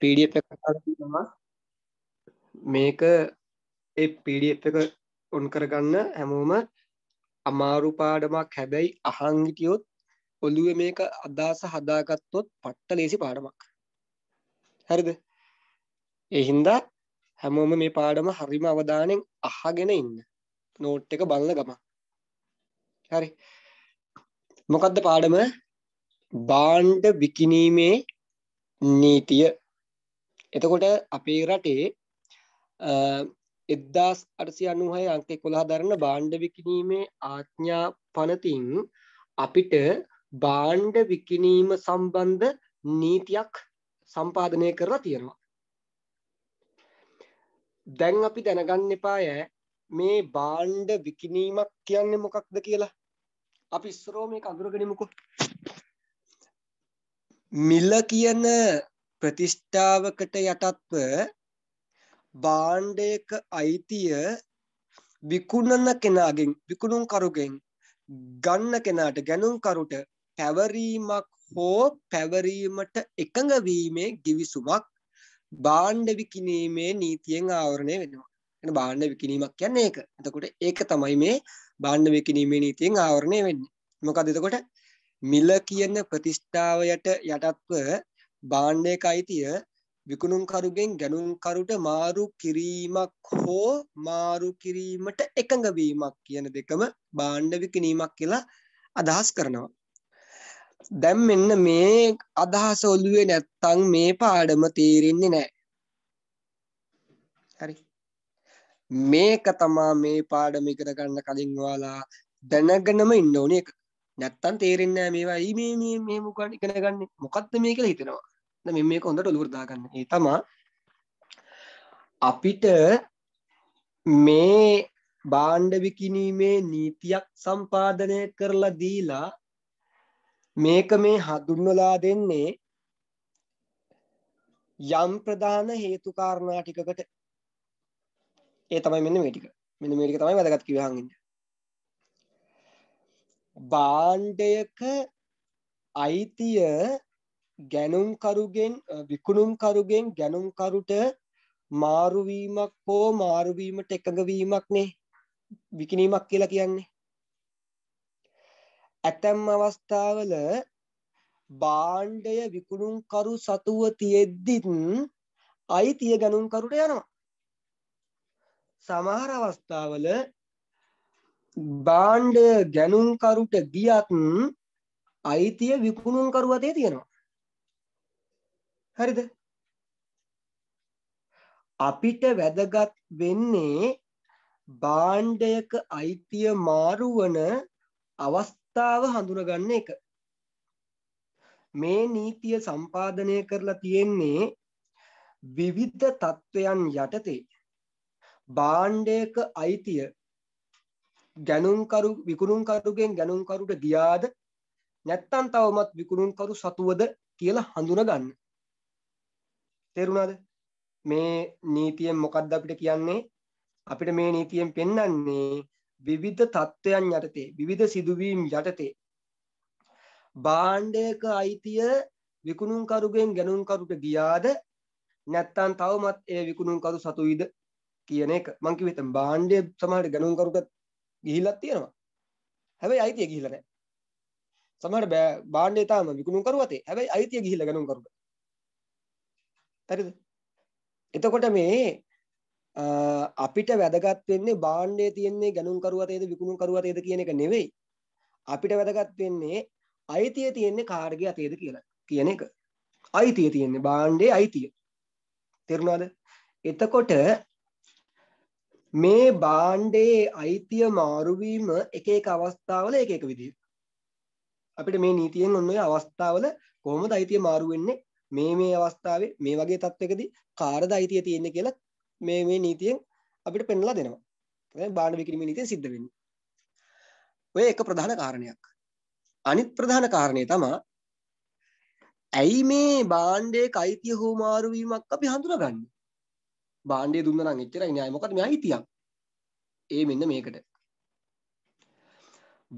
පඩ එක මේක ඒ පඩ එක ඔන් කරගන්න හැමෝම අමාරු පාඩමක් හැබැයි අහංගිටියොත් ඔළුව මේක අදහස හදාගත්තොත් පට්ට ලේසි පාඩමක් හරිද එහින්දා හැමෝම මේ පාඩම හරිම අවධානයෙන් අහගෙන ඉන්න නෝට් එක බලන ගම හරි මොකක්ද පාඩම බාණ්ඩ විකිනීමේ නීතිය එතකොට අපේ රටේ එද්දාස් අරසි අනුහය අංකෙ කොළහ දරන්න බාණ්ඩ විකිනීමේ ආඥා පනතින් අපිට බාණ්ඩ විකිනීම සම්බන්ධ නීතියක් සම්පාධනය කරලා තියෙනවා. දැන් අපි දැනගන්න එපාය මේ බාණ්ඩ විකිනීමක් කියන්නේ මොකක්ද කියලා අපි ස්රෝ මේ අඳුරගෙනමුකු මිල කියන ප්‍රතිෂ්ඨාවකට යටත්ව භාණ්ඩයක අයිතිය විකුණන කෙනාගෙන් විකුණුම් කරුගෙන් ගන්න කෙනාට ගැනුම් කරුට පැවරීමක් හෝ පැවරීමට එකඟ වීමේ givisුමක් භාණ්ඩ විකිණීමේ නීතියෙන් ආවරණය වෙනවා. එන භාණ්ඩ විකිණීමක් කියන්නේ ඒක. එතකොට ඒක තමයි මේ භාණ්ඩ විකිණීමේ නීතියෙන් ආවරණය වෙන්නේ. මොකද එතකොට මිල කියන ප්‍රතිෂ්ඨාවයට යටත්ව භාණ්ඩයක අයිතිය විකුණුම්කරුගෙන් ගැනුම්කරුට මාරු කිරීමක් හෝ මාරු කිරීමට එකඟ වීමක් කියන දෙකම භාණ්ඩ විකිණීමක් කියලා අදහස් කරනවා. දැන් මෙන්න මේ අදහස ඔළුවේ නැත්තම් මේ පාඩම තේරෙන්නේ නැහැ. හරි. මේක තමයි මේ පාඩම ඉගෙන ගන්න කලින් ඔයාලා දැනගෙනම ඉන්න ඕනේ එක. නැත්තම් තේරෙන්නේ නැහැ මේවා ඊ මේ මේ මේ මොකක්ද ඉගෙන ගන්න මොකක්ද මේ කියලා හිතෙනවා. දැන් මෙන්න මේක හොඳට ඔලුවට දාගන්න. ඒ තමයි අපිට මේ භාණ්ඩ විකිණීමේ නීතියක් සම්පාදනය කරලා දීලා මේක මේ හඳුන්වලා දෙන්නේ යම් ප්‍රධාන හේතු කාරණා ටිකකට ඒ තමයි මෙන්න මේ ටික. මෙන්න මේ ටික තමයි වැදගත් කිව්වහන් ඉන්නේ. භාණ්ඩයක අයිතිය ගැනුම්කරුගෙන් විකුණුම්කරුගෙන් ගැනුම්කරුට මාරුවීමක් හෝ මාරුවීමට එකඟවීමක් නේ විකිනීමක් කියලා කියන්නේ. ඇතැම් අවස්ථාවල භාණ්ඩය විකුණුම්කරු සතුව තියෙද්දිත් අයිතිය ගැනුම්කරුට යනවා. සමහර අවස්ථාවල භාණ්ඩය ගැනුම්කරුට ගියත් අයිතිය විකුණුම්කරු අතේ තියෙනවා. හරිද? අපිට වැදගත් වෙන්නේ භාණ්ඩයක අයිතිය මාරු වන අවස්ථාව හඳුනගන්න එක. මේ නීතිය සම්පාදනය කරලා තියෙන්නේ විවිධ තත්ත්වයන් යටතේ භාණ්ඩයක අයිතිය ගැනුම්කරු විකුණුම්කරුගෙන් ගැනුම්කරුට ගියාද නැත්තන් තවමත් විකුණුම්කරු සතුවද කියලා හඳුනගන්න. තේරුණාද? මේ නීතියෙන් මොකද්ද අපිට කියන්නේ? අපිට මේ නීතියෙන් පෙන්වන්නේ විවිධ තත්ත්වයන් යටතේ විවිධ සිදුවීම් යටතේ බාණ්ඩයක අයිතිය විකුණුම්කරුගෙන් ගැනුම්කරුට ගියාද නැත්තම් තවමත් ඒ විකුණුම්කරු සතුයිද කියන එක මං කිව්වෙ දැන් බාණ්ඩය සමහර ගැනුම්කරුට ගිහිල්ලක් තියෙනවා. හැබැයි අයිතිය ගිහිල්ලා නැහැ. සමහර භාණ්ඩය තාම විකුණුම් කරුවතේ. හැබැයි අයිතිය ගිහිල්ලා ගණන් කරුට. හරිද? එතකොට මේ අපිට වැදගත් වෙන්නේ භාණ්ඩයේ තියෙන්නේ ගණන් කරුවතේද විකුණුම් කරුවතේද කියන එක නෙවෙයි. අපිට වැදගත් වෙන්නේ අයිතිය තියෙන්නේ කාර්ගේ අතේද කියලා කියන එක. අයිතිය තියෙන්නේ භාණ්ඩයේ අයිතිය. තේරුණාද? එතකොට මේ බාණ්ඩයේ අයිතිය මාරුවීම එක එක අවස්ථාවල එක එක විදිහ. අපිට මේ නීතියෙන් ඔන්න ඔය අවස්ථාවල කොහොමද අයිතිය මාරු වෙන්නේ? මේ මේ අවස්ථාවේ මේ වගේ තත්වයකදී කාටද අයිතිය තියෙන්නේ කියලා මේ මේ නීතියෙන් අපිට පෙන්වලා දෙනවා. තමයි බාණ්ඩ විකිණීමේ නීතිය සිද්ධ වෙන්නේ. ඔය එක ප්‍රධාන කාරණයක්. අනිත් ප්‍රධාන කාරණය තමයි ඇයි මේ බාණ්ඩයේ අයිතිය හුමාරු වීමක් අපි හඳුනාගන්නේ? භාණ්ඩය දුන්න නම් එච්චරයි න්‍යාය මොකද මෙයා හිතියක් ඒ මෙන්න මේකට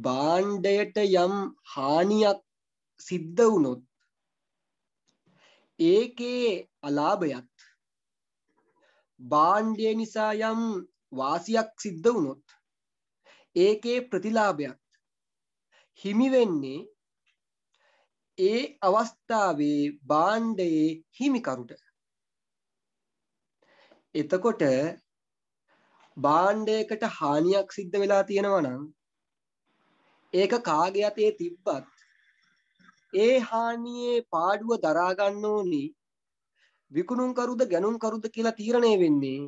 භාණ්ඩයට යම් හානියක් සිද්ධ වුණොත් ඒකේ අලාභයත් භාණ්ඩය නිසා යම් වාසියක් සිද්ධ වුණොත් ඒකේ ප්‍රතිලාභයත් හිමි වෙන්නේ ඒ අවස්ථාවේ භාණ්ඩයේ හිමිකරුට එතකොට බාණ්ඩයකට හානියක් සිද්ධ වෙලා තියෙනවා නම් ඒක කාගේ අතේ තිබ්බත් ඒ හානියේ පාඩුව දරා ගන්න ඕනි විකුණුම් කරුද ගණුම් කරුද කියලා තීරණය වෙන්නේ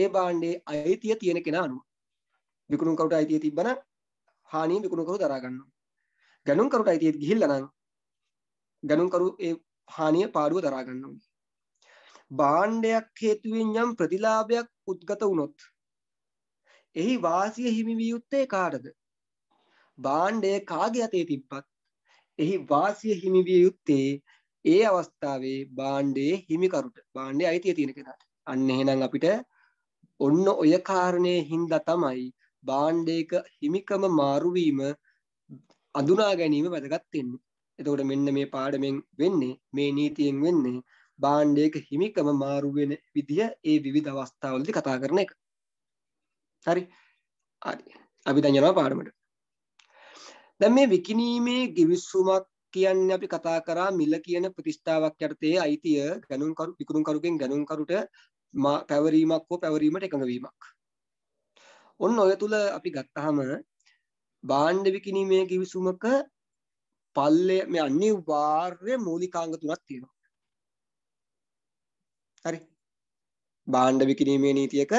ඒ බාණ්ඩේ අයිතිය තියෙන කෙනා අනුව විකුණුම් කරුට අයිතිය තිබ්බනම් හානිය විකුණුම් කරු දරා ගන්නවා ගණුම් කරුට අයිතිය ගිහිල්ලා නම් ගණුම් කරු ඒ හානිය පාඩුව දරා ගන්නවා භාණ්ඩයක් හේතුවෙන් යම් ප්‍රතිලාභයක් උද්ගත වුණොත් එහි වාසිය හිමි විය යුත්තේ කාටද? භාණ්ඩය කාගේ අතේ තිබ්බත් එහි වාසිය හිමි විය යුත්තේ ඒ අවස්ථාවේ භාණ්ඩයේ හිමිකරුට භාණ්ඩයේ අයිතිය තියෙන කෙනාට. අන්න එහෙනම් අපිට ඔන්න ඔය කාරණේ හින්දා තමයි භාණ්ඩයක හිමිකම මාරු වීම අඳුනා ගැනීම වැදගත් වෙන්නේ. එතකොට මෙන්න මේ පාඩමෙන් වෙන්නේ මේ නීතියෙන් වෙන්නේ භාණ්ඩයක හිමිකම මාරු වෙන විදිය ඒ විවිධ අවස්ථාවලදී කතා කරන එක. හරි. හරි. අපි දැන් යනවා පාඩමට. දැන් මේ විකිණීමේ ගිවිසුමක් කියන්නේ අපි කතා කරා මිල කියන ප්‍රතිෂ්ඨාවක් යටතේ අයිතිය ගණන්කරු විකුණුම්කරුගෙන් ගණන්කරුට පැවරීමක් හෝ පැවරීමට එකඟ වීමක්. ඔන්න ඔය තුල අපි ගත්තාම භාණ්ඩ විකිණීමේ ගිවිසුමක පල්ලේ මේ අනිවාර්ය මූලිකාංග තුනක් තියෙනවා. හරි භාණ්ඩ විකිණීමේ නීතියක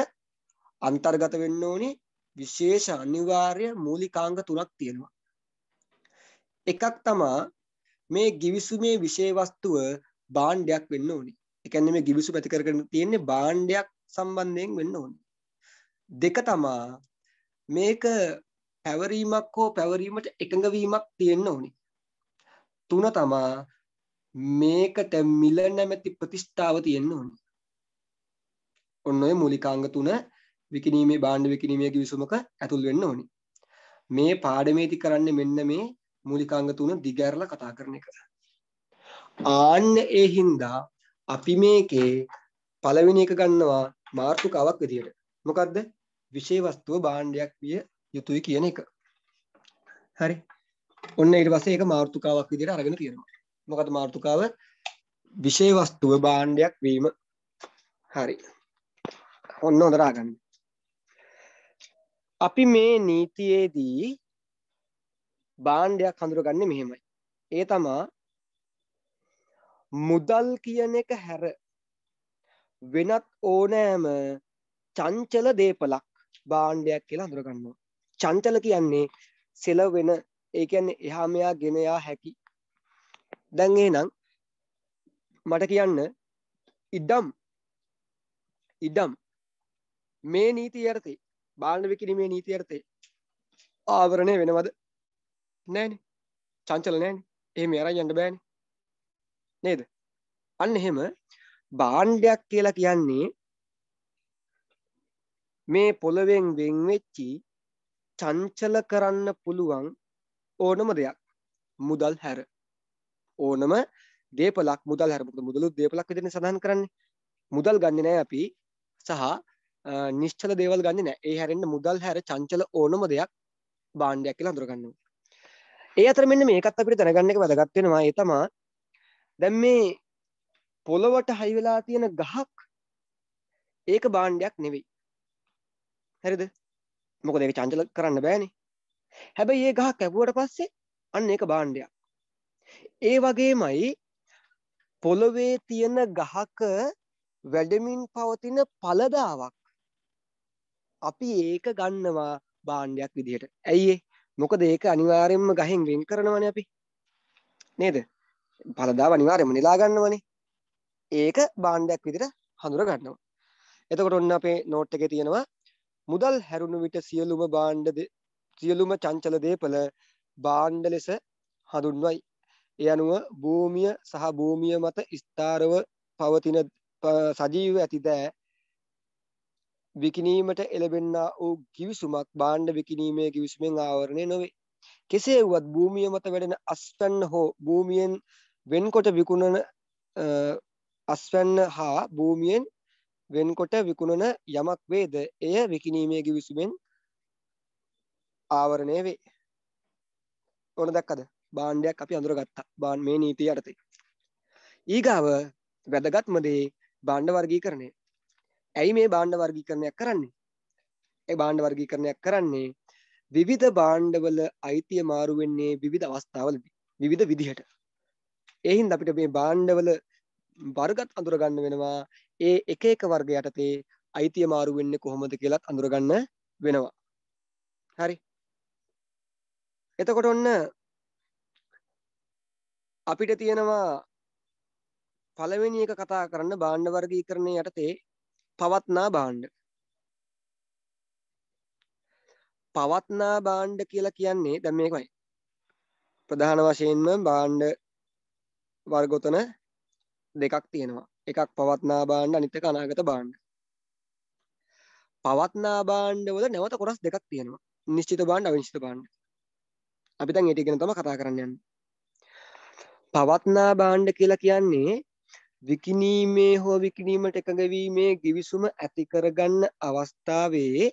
අන්තර්ගත වෙන්න ඕනි විශේෂ අනිවාර්ය මූලිකාංග තුනක් තියෙනවා. එකක් තමා මේ ගිවිසුමේ විෂය වස්තුව භාණ්ඩයක් වෙන්න ඕනි. ඒ කියන්නේ මේ ගිවිසුම ඇති කරගෙන තියෙන්නේ භාණ්ඩයක් සම්බන්ධයෙන් වෙන්න ඕනි. දෙක තමා මේක පැවරීමක් හෝ පැවරීමට එකඟ වීමක් තියෙන්න ඕනි. තුන තමා මේකට මිල නැමැති ප්‍රතිෂ්ඨාව තියෙන්න ඕනේ. ඔන්න ඔය මූලිකාංග තුන විකිණීමේ භාණ්ඩ විකිණීමේ කිවිසුමක ඇතුල් වෙන්න ඕනේ. මේ පාඩමේදී කරන්නේ මෙන්න මේ මූලිකාංග තුන දිගහැරලා කතා කරන එක. ආන්න ඒ හින්දා අපි මේකේ පළවෙනි එක ගන්නවා මාතෘකාවක් විදියට. මොකද්ද? විශේෂ වස්තුව භාණ්ඩයක් විය යුතුයි කියන එක. හරි. ඔන්න ඊට පස්සේ ඒක මාතෘකාවක් විදියට අරගෙන තියෙනවා. මොකද මාර්තුකාව විෂය වස්තුව භාණ්ඩයක් වීම හරි ඔන්න හොදරාගන්න අපි මේ නීතියේදී භාණ්ඩයක් හඳුරගන්න මෙහෙමයි ඒ තමා මුදල් කියන එක හැර වෙනත් ඕනෑම චංචල දේපලක් භාණ්ඩයක් කියලා හඳුරගන්නවා චංචල කියන්නේ සෙලවෙන ඒකැන්න එහා මෙයා ගෙනයා හැකි දැන් එහෙනම් මට කියන්න ඉඩම් ඉඩම් මේ නීති යටතේ බාලන විකිණීමේ නීති යටතේ ආවරණය වෙනවද නෑනේ චංචල නෑනේ එහෙම අරන් යන්න බෑනේ නේද අන්න එහෙම භාණ්ඩයක් කියලා කියන්නේ මේ පොළවෙන් වෙන් වෙච්චි චංචල කරන්න පුළුවන් ඕනම දෙයක් මුදල් හැර ඕනම දේපලක් මුදල් හැරපුට මුදලුත් දේපලක් විදිරන සඳහන් කරන්නේ මුදල් ගන්න නෑ අපි සහ නිශ්චල දේවල් ගන්න නෑ ඒ හැරෙන්න්න මුදල් හැර චංචල ඕනම දෙයක් බාණ්ඩයක් කියලා අඳුරගන්නවා. ඒ අතර මෙන්න මේකත් අපිට දැනගන්න එක වැදගත් වෙනවා ඒ තමා දැන් මේ පොළවට හයි වෙලා තියෙන ගහක් ඒක බාණ්ඩයක් නෙවෙයි. හරිද? මොකද ඒක චංචල කරන්න බෑනේ. හැබැයි ඒ ගහ කැපුවට පස්සේ අන්න ඒක බාණ්ඩයක්. ඒ වගේමයි පොළොවේ තියෙන ගහක වැඩමින් පවතින පලදාවක් අපි ඒක ගන්නවා බාණ්ඩයක් විදිහට ඇයිඒ මොකද ඒක අනිවාරෙන්ම ගහෙන් වෙන් කරනවන අපි නේද පලදා අනිවාරෙම නිලා ගන්නවනේ ඒක බාණ්ඩයක් විදිර හඳුර ගන්නවා එතකොට ඔන්න අපේ නෝට් එක තියෙනවා මුදල් හැරුණු විට සියලුම බාණ්ඩ සියලුම චංචල දේපල බාණ්ඩ ලෙස හඳුන්වයි ඒ අනුව භූමිය සහ භූමිය මත ස්ථාරව පවතින සජීව ඇතිද විකිනීමට එළබෙන්නා වූ කිවිසුමක් භාණ්ඩ විකිනීමේ කිවිසුමෙන් ආවරණය නොවේ. කෙසේ වුවත් භූමිය මත වැඩෙන අස්වැන්න හෝ භූමියෙන් වෙන්කොට විකුණන අස්වැන්න හා භූමියෙන් වෙන්කොට විකුණන යමක් වේද එය විකිනීමේ කිවිසුමෙන් ආවරණය වේ. ඕන දැක්කද? බාණ්ඩයක් අපි අඳුරගත්තා බාන් මේ නීතිය යටතේ. ඊගාව වැදගත්ම දේ බාණ්ඩ වර්ගීකරණය. ඇයි මේ බාණ්ඩ වර්ගීකරණයක් කරන්නේ? ඒ බාණ්ඩ වර්ගීකරණයක් කරන්නේ විවිධ බාණ්ඩවල අයිතිය මාරු වෙන්නේ විවිධ අවස්ථාවලදී විවිධ විදිහට. ඒ හින්දා අපිට මේ බාණ්ඩවල වර්ගත් අඳුරගන්න වෙනවා. ඒ එක එක වර්ග යටතේ අයිතිය මාරු වෙන්නේ කොහොමද කියලාත් අඳුරගන්න වෙනවා. හරි. එතකොට ඔන්න අපිට තියෙනවා පළවෙනි එක කතා කරන්න භාණ්ඩ වර්ගීකරණය යටතේ පවත්නා භාණ්ඩ. පවත්නා භාණ්ඩ කියලා කියන්නේ දැන් මේකයි. ප්‍රධාන වශයෙන්ම භාණ්ඩ වර්ගොතන දෙකක් තියෙනවා. එකක් පවත්නා භාණ්ඩ අනිත් එක අනාගත භාණ්ඩ. පවත්නා භාණ්ඩ වල නැවත කොටස් දෙකක් තියෙනවා. නිශ්චිත භාණ්ඩ අවිනිශ්චිත භාණ්ඩ. අපි දැන් ඒ ටික ගැන තමයි කතා කරන්න යන්නේ. පවත්නා භාණ්ඩ කියලා කියන්නේ විකිනීමේ හෝ විකිනීමට එකඟවීමේ ගිවිසුම ඇතිකරගන්න අවස්ථාවේ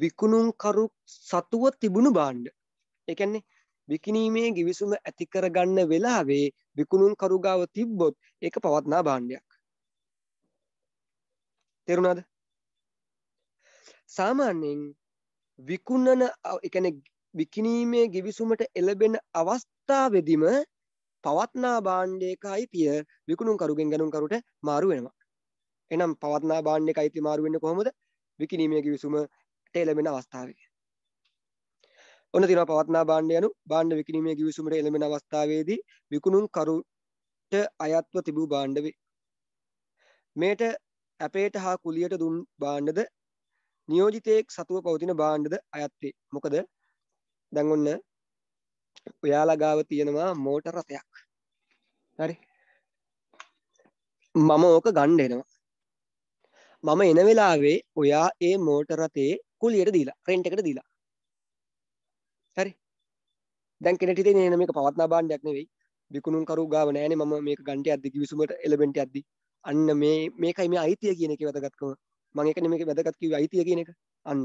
විකුණුම්කරු සතුව තිබුණු බාණ්ඩ එකන්නේ විකිනීමේ ගිවිසුම ඇතිකරගන්න වෙලාවේ විකුණුම්කරුගාව තිබ්බොත් ඒක පවත්නා භාණ්ඩයක් තෙරුණාද සාමාන්‍යයෙන් විකුණන එකන විකිනීමේ ගිවිසුමට එළබෙන අවස්ථාවෙදිම පවත්නා භාණ්ඩයකයි තිය විකුණුම් කරුගෙන් ගැනුම් කරුට මාරු වෙනවා. එනම් පවත්නා භාණ්ඩයක අයිති මාරු වෙන්නේ කොහොමද? විකිණීමේ කිවිසුම එළඹෙන අවස්ථාවේ. ඔන්න තියෙනවා පවත්නා භාණ්ඩ යනු භාණ්ඩ විකිණීමේ කිවිසුමට එළඹෙන අවස්ථාවේදී විකුණුම් කරුට අයත්ව තිබූ භාණ්ඩ වේ. මේට අපේට හා කුලියට දුන් භාණ්ඩද නියෝජිතයෙක් සතුව පවතින භාණ්ඩද අයත් වේ. මොකද දැන් ඔන්න ඔයාලා ගාව තියෙනවා මෝටර් රථයක් හරි මම ඕක ගණ්ඩ එනවා මම එන වෙලාවේ ඔයා ඒ මෝටරතේ කුලියට දීලා රෙන්ට් එකට දීලා හරි දැන් කෙනෙට ඉතින් එන මේක පවත්නා භාණ්ඩයක් නෙවෙයි විකුණුම් කරු ගාව නෑනේ මම මේක ගණ්ඩේ අද්දි කිවිසුමට එලෙමන්ට් අද්දි අන්න මේ මේකයි මේ අයිතිය කියන එකේ වැදගත්කම මම ඒක නෙමෙයි මේකේ වැදගත් කිව්වේ අයිතිය කියන එක අන්න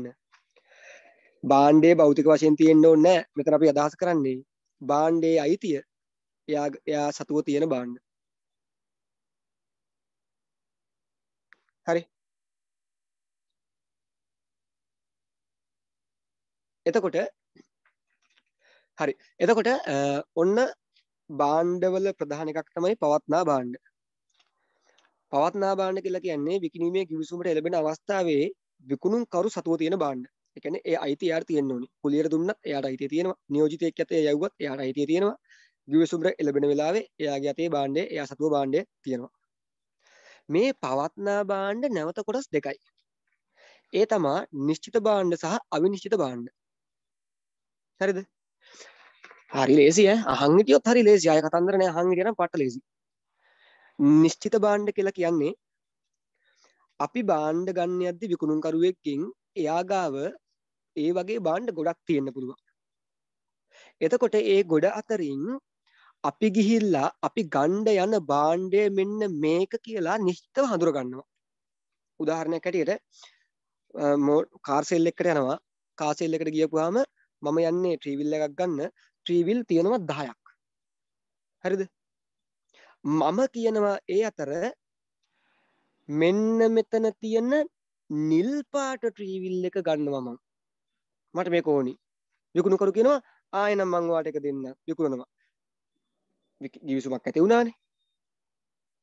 බාණ්ඩේ භෞතික වශයෙන් තියෙන්න ඕනේ නැහැ. මෙතන අපි අදහස් කරන්නේ බාණ්ඩේ අයිතිය එයා එයා සතුව තියෙන බාණ්ඩ. හරි. එතකොට හරි. එතකොට ඔන්න බාණ්ඩවල ප්‍රධාන එකක් තමයි පවත්නා බාණ්ඩ. පවත්නා බාණ්ඩ කියලා කියන්නේ විකිණීමේ කිවිසුමට එළඹෙන අවස්ථාවේ විකුණුම්කරු සතුව තියෙන බාණ්ඩ. එකන ඒ අයිති යාර තියෙන ඕනි කුලියර දුන්න එයාට අයිතිය තියෙනවා නියෝජිතයෙක් ඇතේ යව්වත් එයාට අයිතිය තියෙනවා ගිවිසුම්ර එළබෙන වෙලාවේ එයාගේ අතේ බාණ්ඩය එයා සතුව බාණ්ඩය තියෙනවා මේ පවත්නා බාණ්ඩ නැවත කොටස් දෙකයි ඒ තමා නිශ්චිත බාණ්ඩ සහ අවිනිශ්චිත බාණ්ඩ හරිද හරි ලේසිය අහංගිතියොත් හරි ලේසි අය කතන්දර නෑ අහංගිතිය නම් පට ලේසි නිශ්චිත බාණ්ඩ කියලා කියන්නේ අපි බාණ්ඩ ගන්න යද්දි විකුණුම්කරුවෙක්ගෙන් එයා ගාව ඒ වගේ බාණ්ඩ ගොඩක් තියෙන්න පුළුවන්. එතකොට ඒ ගොඩ අතරින් අපි ගිහිල්ලා අපි ගණ්ඩ යන බාණ්ඩය මෙන්න මේක කියලා නිශ්චිතව හඳුරගන්නවා. උදාහරණයක් හැටියට කාර්සෙල් එකට යනවා කාසෙල් එකට ගියපුවාම මම යන්නේ ට්‍රීවිල් එකක් ගන්න ට්‍රීවිල් තියෙනවා 10ක්. හරිද? මම කියනවා ඒ අතර මෙන්න මෙතන තියෙන නිල් පාට ට්‍රීවිල් එක ගන්නවා මම. මට මේක ඕනි විකුණුකරු කියනවා ආයනම් මං ඔයාලට එක දෙන්න විකුණනවා ගිවිසුමක් ඇති වුණානේ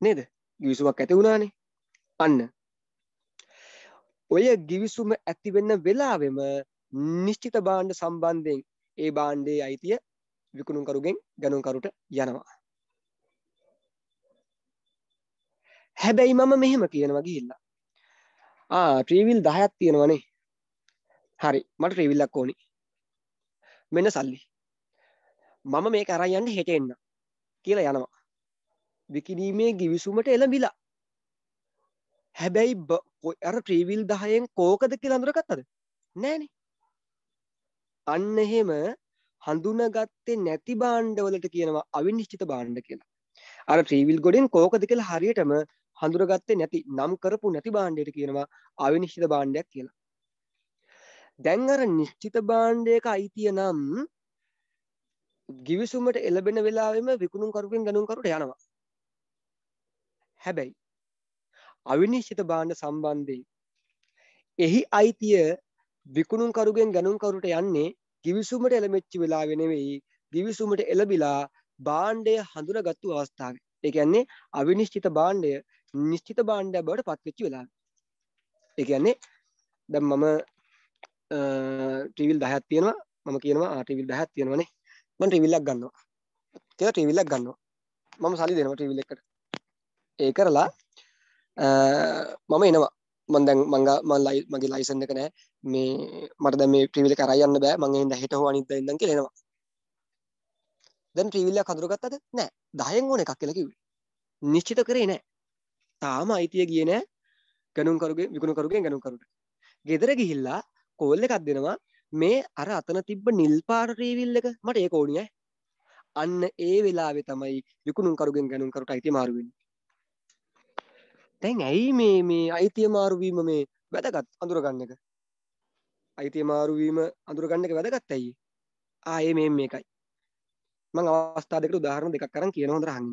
නේද ගිවිසුමක් ඇති වුණානේ අන්න ඔය ගිවිසුම ඇති වෙන්න වෙලාවෙම නිශ්චිත භාණ්ඩ සම්බන්ධයෙන් ඒ භාණ්ඩේ අයිතිය විකුණුකරුගෙන් ගණුම්කරුට යනවා හැබැයි මම මෙහෙම කියනවා ගිහිල්ලා ආ ට්‍රීවිල් දහයක් තියෙනවනේ හරි මට ්‍රවිල්ලක් ඕනි මෙන්න සල්ලි මම මේ කරයන්න හෙට එන්න කියලා යනවා විකිනීමේ ගිවිසුමට එළඹිලා හැබැයි අර ට්‍රීවිල් දහයෙන් කෝකද කියලඳුර කත්තද නෑන අන්න එහෙම හඳුනගත්තේ නැති බාණ්ඩවලට කියනවා අවිනිශ්චිත බාණ්ඩ කියලා අර ට්‍රීවිල් ගොඩින් කෝකද කියල හරියටම හඳුරගත්තේ නැති නම් කරපු නැති බාණ්ඩයට කියනවා අවිනිශ්චිත බාණ්ඩයක් කියලා දැන් අර නිශ්චිත බාණ්ඩයක අයිතිය නම් ගිවිසුමට එළබෙන වෙලාවෙම විකුණුම් කරුකින් ගණුම් කරුට යනවා. හැබැයි අවිනිශ්චිත බාණ්ඩ සම්බන්ධයෙන් එහි අයිතිය විකුණුම් කරුගෙන් ගණුම් කරුට යන්නේ ගිවිසුමට එළමෙච්චි වෙලාවෙ නෙවෙයි ගිවිසුමට එළබිලා බාණ්ඩය හඳුනාගත්තු අවස්ථාවේ. ඒ කියන්නේ අවිනිශ්චිත බාණ්ඩය නිශ්චිත බාණ්ඩයක් බවට පත්වෙච්ච වෙලාව. ඒ කියන්නේ දැන් මම ට්‍රීවිල් දහත් තියෙනවා මම කියනවා ආටිවිල් දහත් තියෙනවනේ මම ට්‍රීවිල්ලක් ගන්නවා කියලා ට්‍රීවිල්ලක් ගන්නවා මම සල්ලි දෙනවා ට්‍රීවිල් එකට ඒ කරලා මම එනවා මම දැන් මංගා මම ලයි මගේ ලයිසන් එක නැහැ මේ මට දැන් මේ ට්‍රීවිල් එක අරන් යන්න බෑ මං එහෙනම් හෙට හෝ අනිද්දා ඉඳන් කියලා එනවා දැන් ට්‍රීවිල් එක හඳුරගත්තද නැහැ 10න් ඕන එකක් කියලා කිව්වේ නිශ්චිත කරේ නැහැ තාම අයිතිය ගියේ නැහැ ගණුම් කරුගේ විකුණු කරුගේ ගණුම් කරුට ගෙදර ගිහිල්ලා කෝල් එකක් දෙනවා මේ අර අතන තිබ්බ නිල් පාට රීවිල් එක මට ඒක ඕනියයි අන්න ඒ වෙලාවේ තමයි යුකුණුම් කරුගෙන් ගැනුම් කරුට අයිති මාරුවෙන් තැන් ඇයි මේ මේ අයිතිය මාරුවීම මේ වැදගත් අඳුරගන්න එක අයිතිය මාරුවීම අඳුරගන්න එක වැදගත් ඇයි ආයේ මේ මේකයි මං අවස්ථා දෙකට උදාහරණ දෙකක් කරන් කියන හොඳ රහන්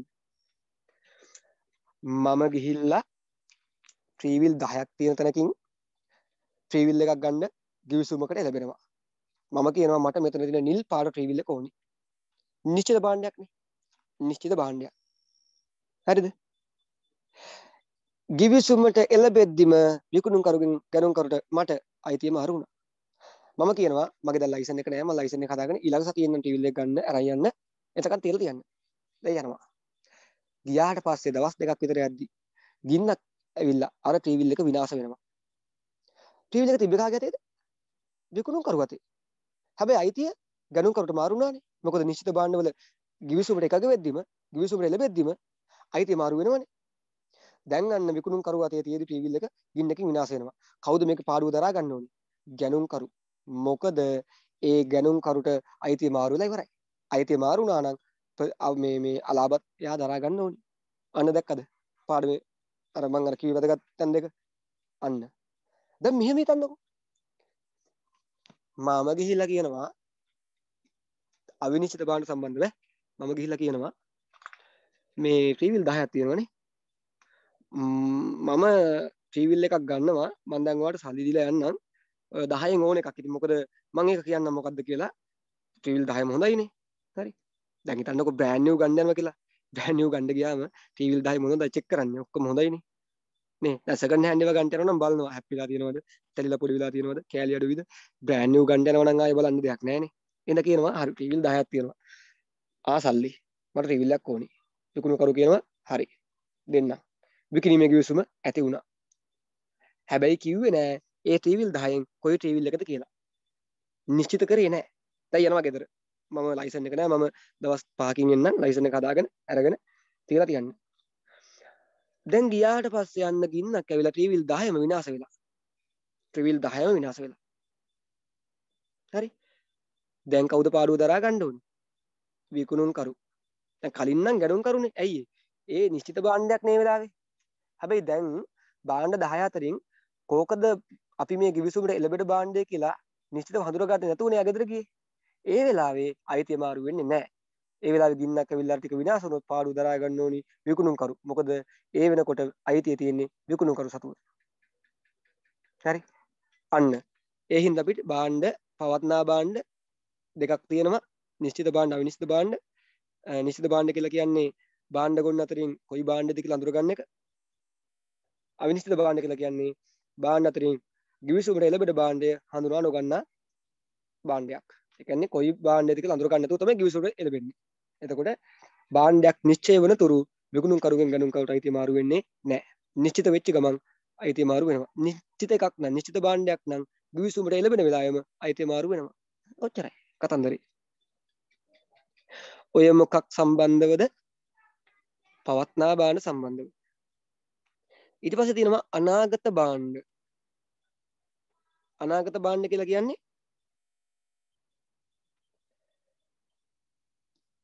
මම ගිහිල්ලා ත්‍රීවිල් දහයක් තියෙන තැනකින් ත්‍රීවිල් එකක් ගන්න ගිවිසුමකට ලැබෙනවා. මම කියනවා මට මෙතන තියෙන නිල් පාට ට්‍රීවිල් එක ඕනි. නිශ්චිත භාණ්ඩයක්නේ. නිශ්චිත භාණ්ඩයක්. හරිද? ගිවිසුමට එළබෙද්දිම විකුණුම් කරුගෙන් ගණන් කරුට මට අයිතියම අරුණා. මම කියනවා මගේ දැන් ලයිසන් එක නෑ මම ලයිසන් එක හදාගෙන ඊළඟ සතියෙන් නම් ට්‍රීවිල් එක ගන්න අරන් යන්න. එතකන් තියලා තියන්න. දැන් යනවා. ගියාට පස්සේ දවස් දෙකක් විතර යද්දි ගින්නක් ඇවිල්ලා අර ට්‍රීවිල් එක විනාශ වෙනවා. ට්‍රීවිල් එක තිබ්බ කාගේ අතේද? විකුණුම්කරු අතේ. හැබැයි අයිතිය ගණන්කරුට මාරු වුණානේ. මොකද නිශ්චිත භාණ්ඩවල ගිවිසුමට එකග වෙද්දිම ගිවිසුමට ලැබෙද්දිම අයිතිය මාරු වෙනවනේ. දැන් අන්න විකුණුම්කරු අතේ තියෙදි ටීවිල් එක ගින්නකින් විනාශ වෙනවා. කවුද මේක පාඩුව දරා ගන්න ඕනේ? ගණන්කරු. මොකද ඒ ගණන්කරුට අයිතිය මාරු වෙලා ඉවරයි. අයිතිය මාරු වුණා නම් මේ මේ අලාබත් එයා දරා ගන්න ඕනේ. අන්න දැක්කද? පාඩමේ අර මං අර කිව්ව වැදගත් තැන් දෙක. අන්න. දැන් මෙහෙම හිතන්නකෝ. මම ගිහිල්ලා කියනවා අවිනිශ්චිත භාණ්ඩ සම්බන්ධව මම ගිහිල්ලා කියනවා මේ ප්‍රීවිල් 10ක් තියෙනවනේ මම ප්‍රීවිල් එකක් ගන්නවා මම දැන් ඔයාලට සල්ලි දීලා යන්නම් 10න් ඕන එකක් ඉතින් මොකද මම ඒක කියන්නම් මොකද්ද කියලා ප්‍රීවිල් 10ම හොඳයිනේ හරි දැන් හිතන්නකෝ බ්‍රෑන්ඩ් නිව් ගන්න යනවා කියලා බ්‍රෑන්ඩ් නිව් ගන්න ගියාම ප්‍රීවිල් 10 මොනවද චෙක් කරන්නේ ඔක්කොම හොඳයිනේ මේ සකන් හැන්ඩව ගන්ටයන බලන්න හැපිලා තියෙනවද තැලිලා පොඩි වෙලා තියෙනවද කෑලි අඩුවිද බ්‍රෑන්ඩ් නිව් ගන්ටයනවා නම් ආයෙ බලන්න දෙයක් නැහැනේ එඳ කියනවා හරි රිවිල් 10ක් තියෙනවා ආ සල්ලි මට රිවිල්ලක් ඕනි විකුණු කරු කියනවා හරි දෙන්න විකිණීමේ ගිවිසුම ඇති වුණා හැබැයි කිව්වේ නෑ ඒ ත්‍රීවිල් 10න් කොයි ත්‍රීවිල් එකද කියලා නිශ්චිත කරේ නෑ දැන් යනවා ගෙදර මම ලයිසන් එක නෑ මම දවස් 5කින් එන්නම් ලයිසන් එක හදාගෙන අරගෙන තියලා තියන්න දැන් ගියාට පස්සේ යන්න ගින්නක් ඇවිලා ත්‍රිවිල් 10ම විනාශ වෙලා. ත්‍රිවිල් 10ම විනාශ වෙලා. හරි. දැන් කවුද පාඩුව දරා ගන්න ඕනේ? විකුණුම් කරු. දැන් කලින් නම් ගැණුම් කරුනේ. ඇයි ඒ නිශ්චිත භාණ්ඩයක් නේ වෙලාවේ. හැබැයි දැන් භාණ්ඩ 10 අතරින් කෝකද අපි මේ ගිවිසුමට එළබෙඩ භාණ්ඩය කියලා නිශ්චිතව හඳුනාගත්තේ නැතුනේ ආගෙදර ගියේ. ඒ වෙලාවේ අයිතිය මාරු වෙන්නේ නැහැ. ඒ වෙලාවේ ගින්නක් ඇවිල්ලා ටික විනාශ වුණොත් පාඩු දරා ගන්න ඕනි විකුණුම්කරු. මොකද ඒ වෙනකොට අයිතිය තියෙන්නේ විකුණුම්කරු සතුවට. හරි. අන්න. ඒ හින්දා අපිට භාණ්ඩ පවත්නා භාණ්ඩ දෙකක් තියෙනවා. නිශ්චිත භාණ්ඩ අවිනිශ්චිත භාණ්ඩ. නිශ්චිත භාණ්ඩ කියලා කියන්නේ භාණ්ඩ ගොන්න අතරින් කොයි භාණ්ඩද කියලා අඳුරගන්න එක. අවිනිශ්චිත භාණ්ඩ කියලා කියන්නේ භාණ්ඩ අතරින් ගිවිසුමට එළබෙන භාණ්ඩය හඳුනා නොගන්නා භාණ්ඩයක්. එකන්නේ කොයි බාණ්ඩයක අඳුරගන්නතු තම ගිවිසුට එලබෙන්නේ එතකොට බාණ්ඩයක් නිශ්චය වන තුරු විගුණුම් කරුගෙන් ගණුම් කවට අයිති මාරු වෙන්නේ නෑ නිශ්චිත වෙච්ච ගමන් අයිති මාරු වෙනවා නිශ්චිත එකක් නම් නිශ්චිත බාණ්ඩයක් නම් ගිවිසුමට එලබෙන වෙලාවෙම අයිති මාරු වෙනවා ඔච්චරයි කතන්දරේ ඔය මොකක් සම්බන්ධවද පවත්නා බාණ්ඩ සම්බන්ධව ඊට පස්සේ තියෙනවා අනාගත බාණ්ඩ අනාගත බාණ්ඩ කියලා කියන්නේ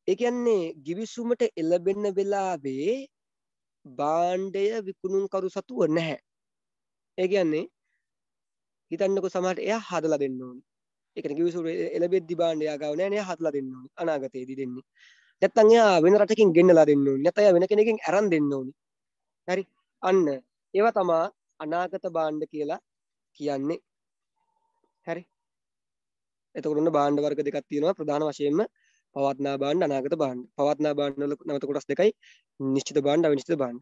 ඒ කියන්නේ ගිවිසුමට එළබෙන වෙලාවේ භාණ්ඩය විකුණුම් කරු සතුව නැහැ. ඒ කියන්නේ හිතන්නකො සමහරට එයා හදලා දෙන්න ඕනේ. ඒ කියන්නේ ගිවිසුම එළබෙද්දි භාණ්ඩය ගාව නැහැ නේ හදලා දෙන්න ඕනේ. අනාගතයේදී දෙන්නේ. නැත්තම් එයා වෙන රටකින් ගෙන්නලා දෙන්න ඕනේ. නැත්නම් එයා වෙන කෙනකින් අරන් දෙන්න ඕනේ. හරි. අන්න ඒවා තමයි අනාගත භාණ්ඩ කියලා කියන්නේ. හරි. එතකොට ඔන්න භාණ්ඩ වර්ග දෙකක් තියෙනවා ප්‍රධාන වශයෙන්ම පවත්නා බාණ්ඩ අනාගත බාණ්ඩ පවත්නා බාණ්ඩවල නැවත කොටස් දෙකයි නිශ්චිත බාණ්ඩ අවිනිශ්චිත බාණ්ඩ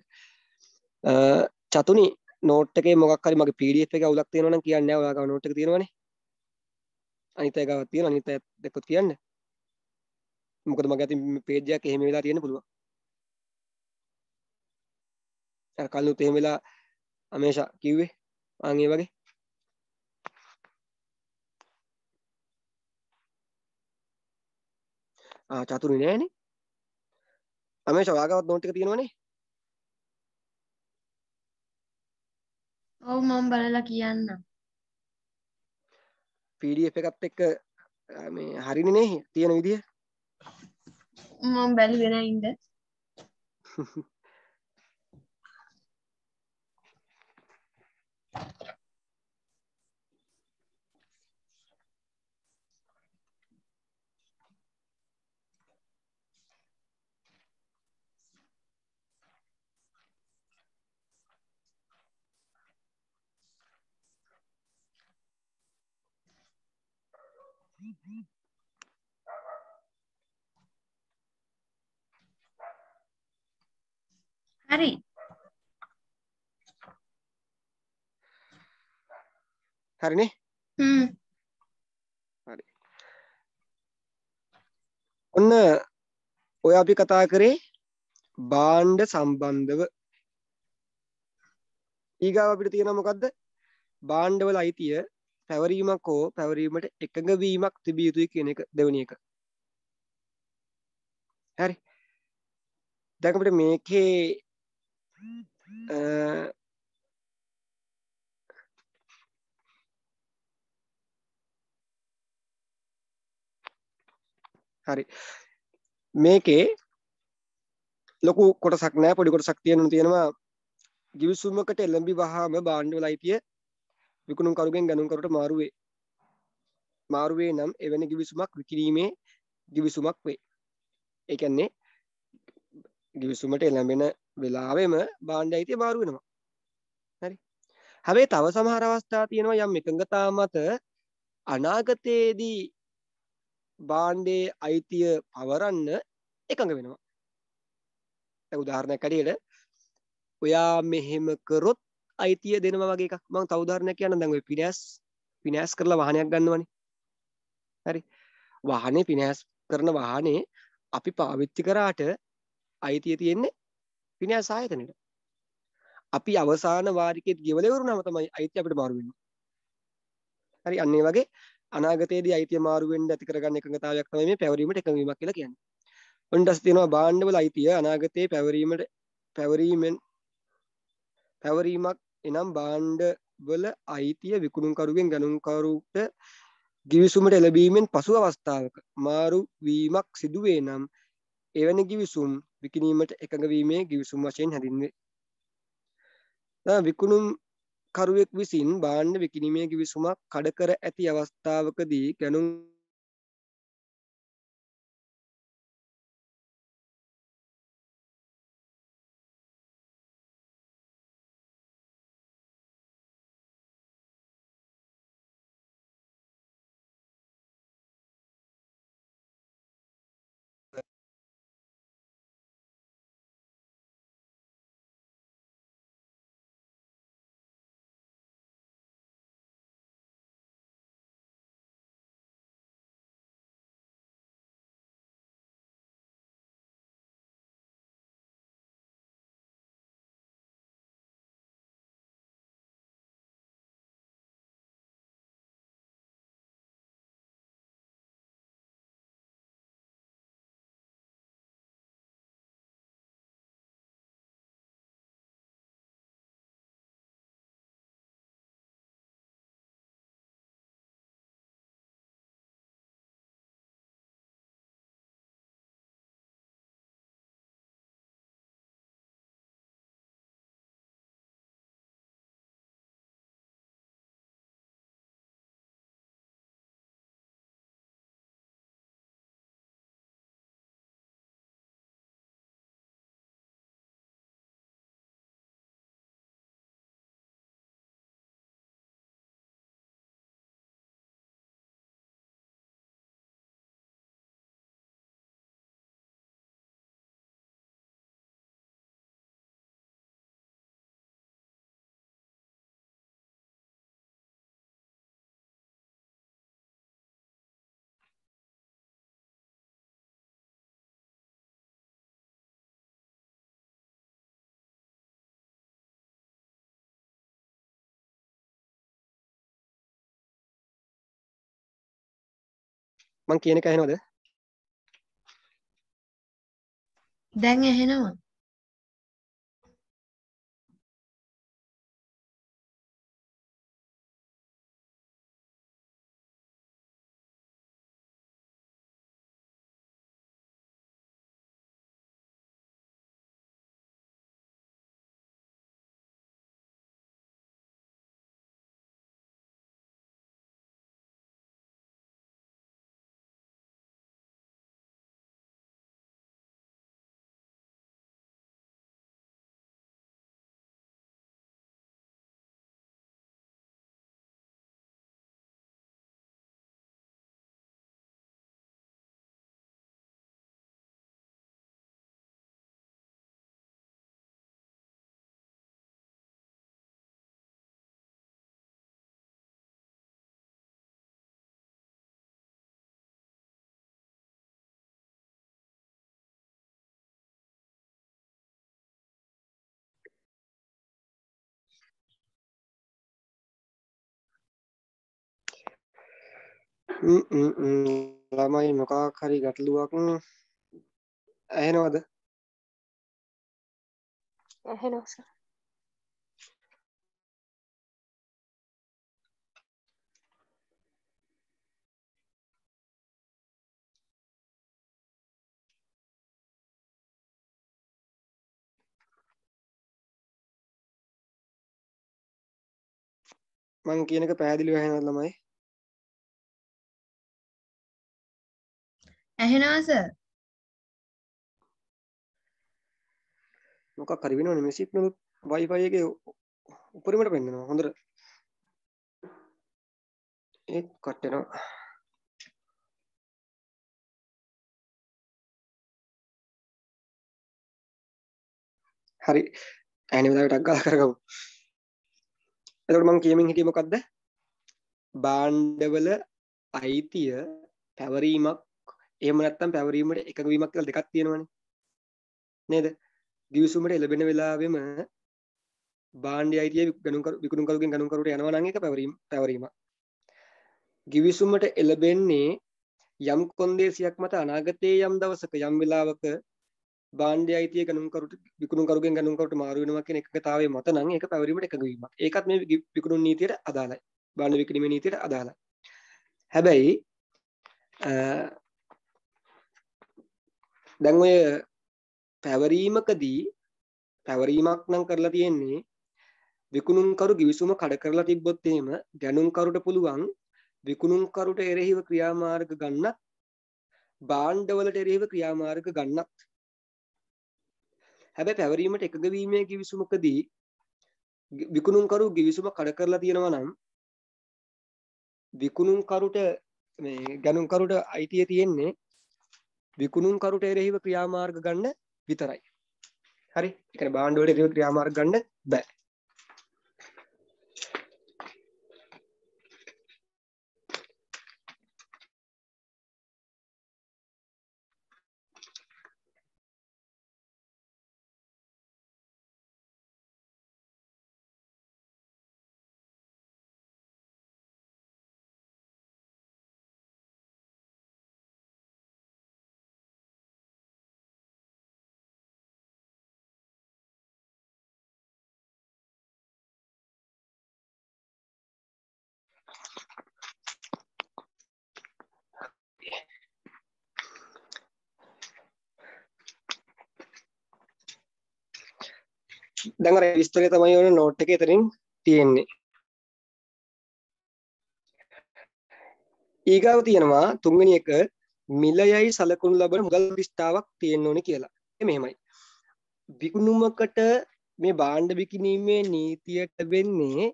චතුනි නෝට් එකේ මොකක් හරි මගේ PDF එක අවුලක් තියෙනවා නම් කියන්න ඔයා ගාව නෝට් එක තියෙනවනේ අනිත් අය ගාව තියෙන අනිත් අය දැක්කොත් කියන්න මොකද මගේ අතින් page එකක් එහෙම වෙලා තියෙන්න පුළුවන් අර කල්නුත් එහෙම වෙලා අමේෂා කිව්වේ ආන් ඒ වගේ චතුරි නෑන අමේ ශවාගවත් නොටික තියෙනවනේ ඔව මම බලලා කියන්න පඩ එකත් එක්ක මේ හරිනේ තියෙන විදිහ මම බැලි වෙන ඉන්ද හරි හරිනේ හරි ඔන්න ඔය අපි කතා කරේ බාණ්ඩ සම්බන්ධව ඊගාව අපිට තියෙන මොකක්ද බාණ්ඩවල අයිතිය පැවරීමක් හෝ පැවරීමට එකඟ වීමක් තිබිය යුතුයි කියන එක දෙවෙනි එක. හරි. දැන් අපිට මේකේ හරි මේකේ ලොකු කොටසක් නෑ පොඩි කොටසක් තියෙනවා තියෙනවා ගිවිසුමකට එළඹි වහාම බාණ්ඩ වලයිතිය විකුණුම් කරුගෙන් ගණන්කරට මාරුවේ මාරුවේ නම් එවැනි ගිවිසුමක් විකිරීමේ ගිවිසුමක් වේ ඒකන්නේ ගිවිසුමට එළඹෙන වෙලාවෙම බාණ්ඩ අයිතිය මාරු වෙනවා හරි හැබැයි තව සමහර අවස්ථා තියෙනවා යම් එකඟතා මත අනාගතයේදී බාණ්ඩේ අයිතිය පවරන්න එකඟ වෙනවා උදාහරණයක් ඇටියට ඔයා මෙහෙම කරොත් අයිතිය දෙනවා වගේ එකක් මම තව උදාහරණයක් කියන්නම් දැන් ඔය පිනෑස් පිනෑස් කරලා වාහනයක් ගන්නවනේ හරි වාහනේ පිනෑස් කරන වාහනේ අපි පාවිච්චි කරාට අයිතිය තියෙන්නේ පිනෑස් ආයතනෙට අපි අවසාන වාරිකෙත් ගෙවල ඉවරුනම තමයි අයිතිය අපිට මාරු වෙන්නේ හරි අන්න ඒ වගේ අනාගතයේදී අයිතිය මාරු වෙන්න ඇති කරගන්න එකඟතාවයක් තමයි මේ පැවරීමට එකඟවීමක් කියලා කියන්නේ ඔන්න ඊට පස්සේ තියෙනවා භාණ්ඩවල අයිතිය අනාගතයේ පැවරීමට පැවරීමෙන් පැවරීමක් එනම් බාණ්ඩ වල අයිතිය විකුණුම්කරුගෙන් ගණුම්කරුට ගිවිසුමට එළබීමෙන් පසු අවස්ථාවක මාරු වීමක් සිදුවේ නම් එවැනි ගිවිසුම් විකිනීමට එකඟවීමේ ගිවිසුම් වශයෙන් හැඳින්වේ. විකුණුම් කරුවෙක් විසින් බාණ්ඩ විකිනීමේ ගිවිසුමක් කඩකර ඇති අවස්ථාවකදී ගැනුම් මං කියන එක ඇහෙනවද? දැන් ඇහෙනවා. ළමයි මොකක් හරි ගැටලුවක් ඇහෙනවද ඇහෙනවා සර් මං කියන එක පැහැදිලිව ඇහෙනවද ළමයි ඇහෙනවා සර් මොකක් හරි වෙනවනේ මියුසික් නම Wi-Fi එකේ උඩරිමට පෙන්නනවා හොඳට ඒක කට් වෙනවා හරි ඇනේ වෙලාවටක් ගාලා කරගමු එතකොට මම කියමින් හිටියේ මොකද්ද භාණ්ඩවල අයිතිය පැවරීමක් එහෙම නැත්නම් පැවරීමට එකඟ වීමක් කියලා දෙකක් තියෙනවනේ. නේද? ගිවිසුමට එළබෙන වෙලාවෙම භාණ්ඩය අයිතිය විකුණුම් කරුගෙන් ගණන් කරුට යනවා නම් ඒක පැවරීම පැවරීමක්. ගිවිසුමට එළබෙන්නේ යම් කොන්දේසියක් මත අනාගතයේ යම් දවසක යම් වෙලාවක භාණ්ඩය අයිතිය ගණන් කරුට විකුණුම් කරුගෙන් ගණන් කරුට මාරු වෙනවා කියන එකතාවයේ මත නම් ඒක පැවරීමට එකඟ වීමක්. ඒකත් මේ විකුණුම් නීතියට අදාළයි. භාණ්ඩ විකිණීමේ නීතියට අදාළයි. හැබැයි දැන් ඔය පැවරීමකදී පැවරීමක් නම් කරලා තියෙන්නේ විකුණුම්කරු ගිවිසුම කඩ කරලා තිබ්බොත් එහෙම ගැනුම්කරුට පුළුවන් විකුණුම්කරුට එරෙහිව ක්‍රියාමාර්ග ගන්නත් භාණ්ඩවලට එරෙහිව ක්‍රියාමාර්ග ගන්නත් හැබැයි පැවරීමට එකග වීමේ කිවිසුමකදී විකුණුම්කරු ගිවිසුම කඩ කරලා තියෙනවා නම් විකුණුම්කරුට මේ ගැනුම්කරුට අයිතිය තියෙන්නේ විකුණුම් කරුට එරෙහිව ක්‍රියාමාර්ග ගන්න විතරයි. හරි. ඒ කියන්නේ භාණ්ඩ වලට එරෙහිව ක්‍රියාමාර්ග ගන්න බෑ. දැන් අර විස්තරය තමයි ඕන නෝට් එකේ එතනින් තියෙන්නේ. ඊගාව තියෙනවා තුන්වෙනි එක මිලයයි සලකුණු ලබන මුදල් විස්තාවක් තියෙන්න ඕනි කියලා. ඒ මෙහෙමයි. විකුණුමකට මේ භාණ්ඩ විකිණීමේ නීතියට වෙන්නේ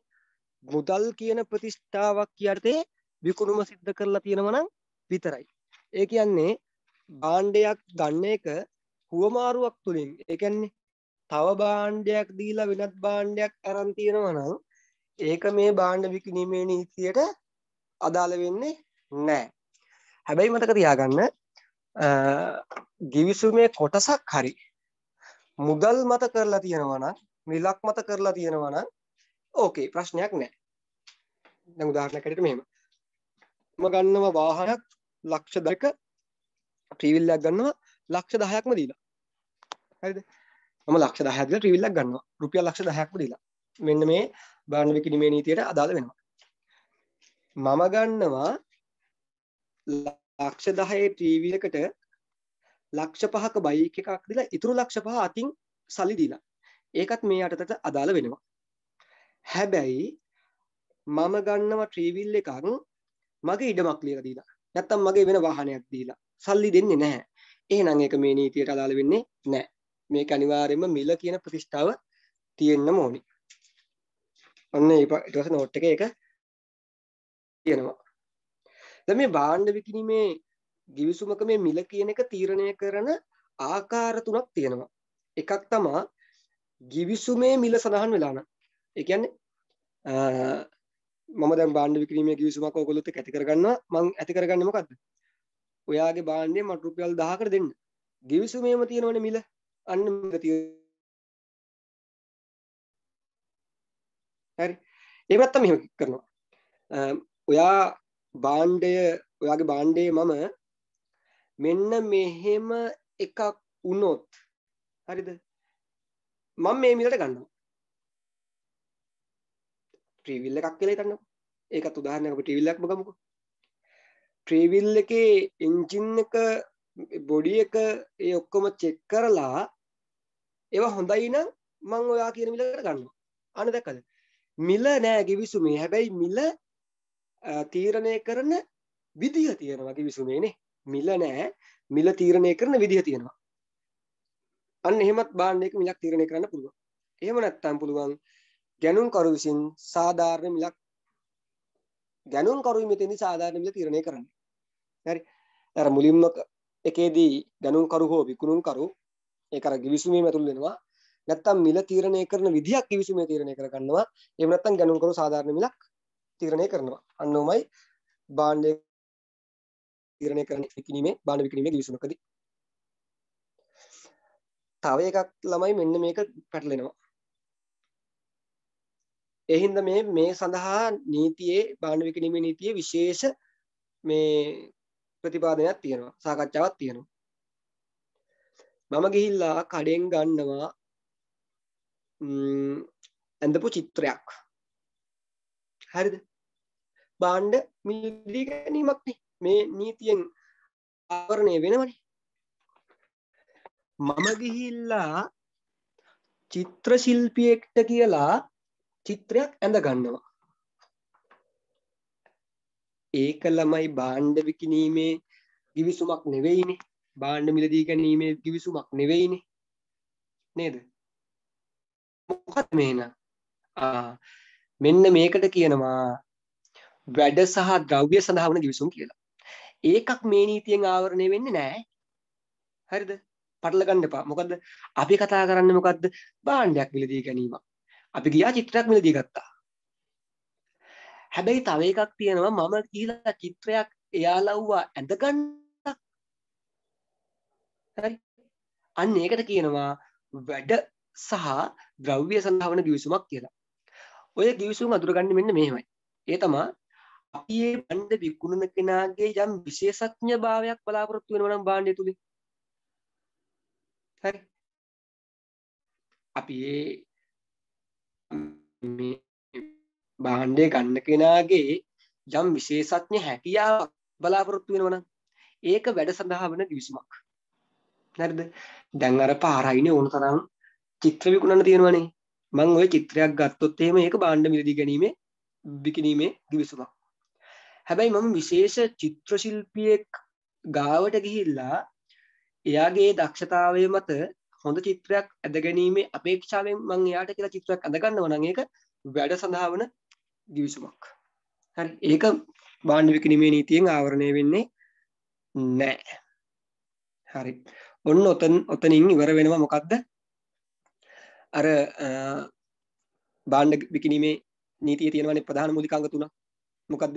මුදල් කියන ප්‍රතිෂ්ඨාවක් යටතේ විකුණුම සිද්ධ කරලා තියෙනවා නම් විතරයි. ඒ කියන්නේ භාණ්ඩයක් ගන්න එක හුවමාරුවක් තුලින් ඒ කියන්නේ තව භාණ්ඩයක් දීලා වෙනත් භාණ්ඩයක් අරන් තියෙනවා නම් ඒක මේ භාණ්ඩ විකිණීමේ නීතියට අදාළ වෙන්නේ නැහැ. හැබැයි මතක තියාගන්න ගිවිසුමේ කොටසක් හරි මුදල් මත කරලා තියෙනවා නම් මිලක් මත කරලා තියෙනවා නම් ඕකේ ප්‍රශ්නයක් නැහැ. දැන් උදාහරණයක් ඇරෙට මෙහෙම. මම ගන්නවා වාහනයක් ලක්ෂ 10ක ට්‍රීවිල් එකක් ගන්නවා ලක්ෂ 10ක්ම දීලා. හරිද? මම ලක්ෂ 10ක් දීලා ට්‍රිවිල් එකක් ගන්නවා. රුපියල් ලක්ෂ 10ක්ම දීලා. මෙන්න මේ භාණ්ඩ විකිණීමේ නීතියට අදාළ වෙනවා. මම ගන්නවා ලක්ෂ 10 ට්‍රිවිල් එකට ලක්ෂ 5ක බයික් එකක් දීලා ඉතුරු ලක්ෂ 5 අතින් සල්ලි දීලා. ඒකත් මේ යටතට අදාළ වෙනවා. හැබැයි මම ගන්නවා ට්‍රිවිල් එකක් මගේ ඉඩමක් ලියලා දීලා. නැත්තම් මගේ වෙන වාහනයක් දීලා. සල්ලි දෙන්නේ නැහැ. එහෙනම් ඒක මේ නීතියට අදාළ වෙන්නේ නැහැ. මේක අනිවාර්යයෙන්ම මිල කියන ප්‍රතිෂ්ඨාව තියෙන්න ඕනි. අන්න ඊට පස්සේ නෝට් එකේ ඒක තියෙනවා. දැන් මේ භාණ්ඩ විකිණීමේ ගිවිසුමක මේ මිල කියන එක තීරණය කරන ආකාර තුනක් තියෙනවා. එකක් තමා ගිවිසුමේ මිල සඳහන් වෙලා නම්. ඒ කියන්නේ මම දැන් භාණ්ඩ විකිණීමේ ගිවිසුමක් ඔයගොල්ලොත් එක්ක ඇති කරගන්නවා. මම ඇති කරගන්නේ මොකද්ද? ඔයාගේ භාණ්ඩේ මට රුපියල් 1000කට දෙන්න. ගිවිසුමේම තියෙනවනේ මිල. අන්න ගතිය හරි එහෙම නැත්තම් මෙහෙම කරනවා ඔයා භාණ්ඩය ඔයාගේ භාණ්ඩයේ මම මෙන්න මෙහෙම එකක් වුණොත් හරිද මම මේ මිලට ගන්නවා ට්‍රීවිල් එකක් කියලා හිතන්නකෝ ඒකත් උදාහරණයක් අපි ට්‍රීවිල් එකක්ම ගමුකෝ ට්‍රීවිල් එකේ එන්ජින් එක බොඩි එක ඒ ඔක්කොම චෙක් කරලා ඒවා හොඳයි නම් මං ඔයා කියන මිලකට ගන්නවා. අනේ දැක්කද? මිල නෑ givisුමේ. හැබැයි මිල තීරණය කරන විදිහ තියෙනවා givisුමේනේ. මිල නෑ මිල තීරණය කරන විදිහ තියෙනවා. අන්න එහෙමත් බාණ්ඩයක මිලක් තීරණය කරන්න පුළුවන්. එහෙම නැත්නම් පුළුවන් ගැනුම් කරු විසින් සාධාරණ මිලක් ගැනුම් කරු මෙතෙන්දී සාධාරණ මිල තීරණය කරන්න. හරි. අර මුලින්ම එකේදී ගණුන් කරු හෝ විකුණුම් කරු ඒක අර ගිවිසුමේ ඇතුල් වෙනවා. නැත්තම් මිල තීරණය කරන විදිහක් ගිවිසුමේ තීරණය කර ගන්නවා. එහෙම නැත්තම් ගණන් කරු සාධාරණ මිලක් තීරණය කරනවා. අන්න ඔමයි භාණ්ඩ තීරණය කරන විකිණීමේ භාණ්ඩ විකිණීමේ ගිවිසුමකදී. තව එකක් ළමයි මෙන්න මේක පැටලෙනවා. ඒ හින්දා මේ මේ සඳහා නීතියේ භාණ්ඩ විකිණීමේ නීතියේ විශේෂ මේ ප්‍රතිපාදනයක් තියෙනවා. සාකච්ඡාවක් තියෙනවා. මම ගිහිල්ලා කඩෙන් ගන්නවා ඇඳපු චිත්‍රයක් හරිද බාණ්ඩ මිලදී ගැනීමක් මේ නීතියෙන් ආවරණය වෙනවන මම ගිහිල්ලා චිත්‍ර ශිල්පියෙක්ට කියලා චිත්‍රයක් ඇඳ ගන්නවා ඒක ළමයි බාණ්ඩ විකිනීමේ ගිවිසුමක් නෙවෙයිනේ බාණ්ඩ මිලදී ගැනීමේ කිවිසුමක් නෙවෙයිනේ නේද මොකත් මේන මෙන්න මේකට කියනවා වැඩ සහ ද්‍රව්‍ය සඳහා වන ගිවිසුම් කියලා ඒකක් මේ නීතියෙන් ආවරණය වෙන්නේ නෑ හරිද පටලගන්න එපා මොකද අපි කතා කරන්න මොකක්ද බාණ්ඩයක් මිලදී ගැනීමක් අපි ගියා චිත්‍රයක් මිලදී ගත්තා හැබැයි තව එකක් තියෙනවා මම කියලා චිත්‍රයක් එයාලව්වා ඇඳගන්න හරි අන්න ඒකට කියනවා වැඩ සහ ද්‍රව්‍ය සඳහා වන ගිවිසුමක් කියලා. ඔය ගිවිසුම් අඳුරගන්නේ මෙන්න මෙහෙමයි. ඒ තමයි අපි මේ බණ්ඩ විකුණන කෙනාගේ යම් විශේෂඥ භාවයක් බලාපොරොත්තු වෙනවා නම් භාණ්ඩය තුලින්. හරි. අපි මේ භාණ්ඩය ගන්න කෙනාගේ යම් විශේෂඥ හැකියාවක් බලාපොරොත්තු වෙනවා නම් ඒක වැඩ සඳහා වන ගිවිසුමක්. හරිද දැන් අර පාරයිනේ ඕන තරම් චිත්‍ර විකුණන්න තියෙනවනේ මං ওই චිත්‍රයක් ගත්තොත් එහෙම ඒක භාණ්ඩ මිලදී ගැනීමේ විකිණීමේ ගිවිසුමක් හැබැයි මම විශේෂ චිත්‍ර ශිල්පියෙක් ගාවට ගිහිල්ලා එයාගේ දක්ෂතාවය මත හොඳ චිත්‍රයක් ඇද ගැනීමේ අපේක්ෂාවෙන් මං එයාට කියලා චිත්‍රයක් අදගන්නව නම් ඒක වැඩ සඳහා වන ගිවිසුමක් හරි ඒක භාණ්ඩ විකිණීමේ නීතියෙන් ආවරණය වෙන්නේ නෑ හරි ඔන්න ඔතන ඔතනින් ඉවර වෙනවා මොකක්ද අර බාණ්ඩ විකිනීමේ නීතිය තියෙනවනේ ප්‍රධාන මූලිකාංග තුනක් මොකද්ද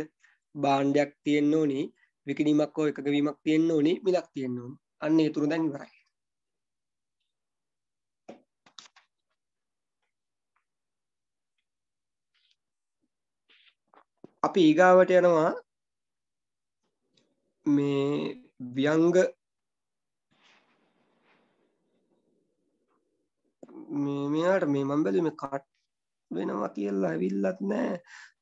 බාණ්ඩයක් තියෙන්න ඕනේ විකිනීමක් හෝ එකගවීමක් තියෙන්න ඕනේ මිලක් තියෙන්න ඕනේ අන්න ඒ තුන දැන් ඉවරයි අපි ඊගාවට යනවා මේ ව්‍යංග මෙයාට මේ මං බැලුව මේ කට් වෙනවා කියලා ඇවිල්ලත් නෑ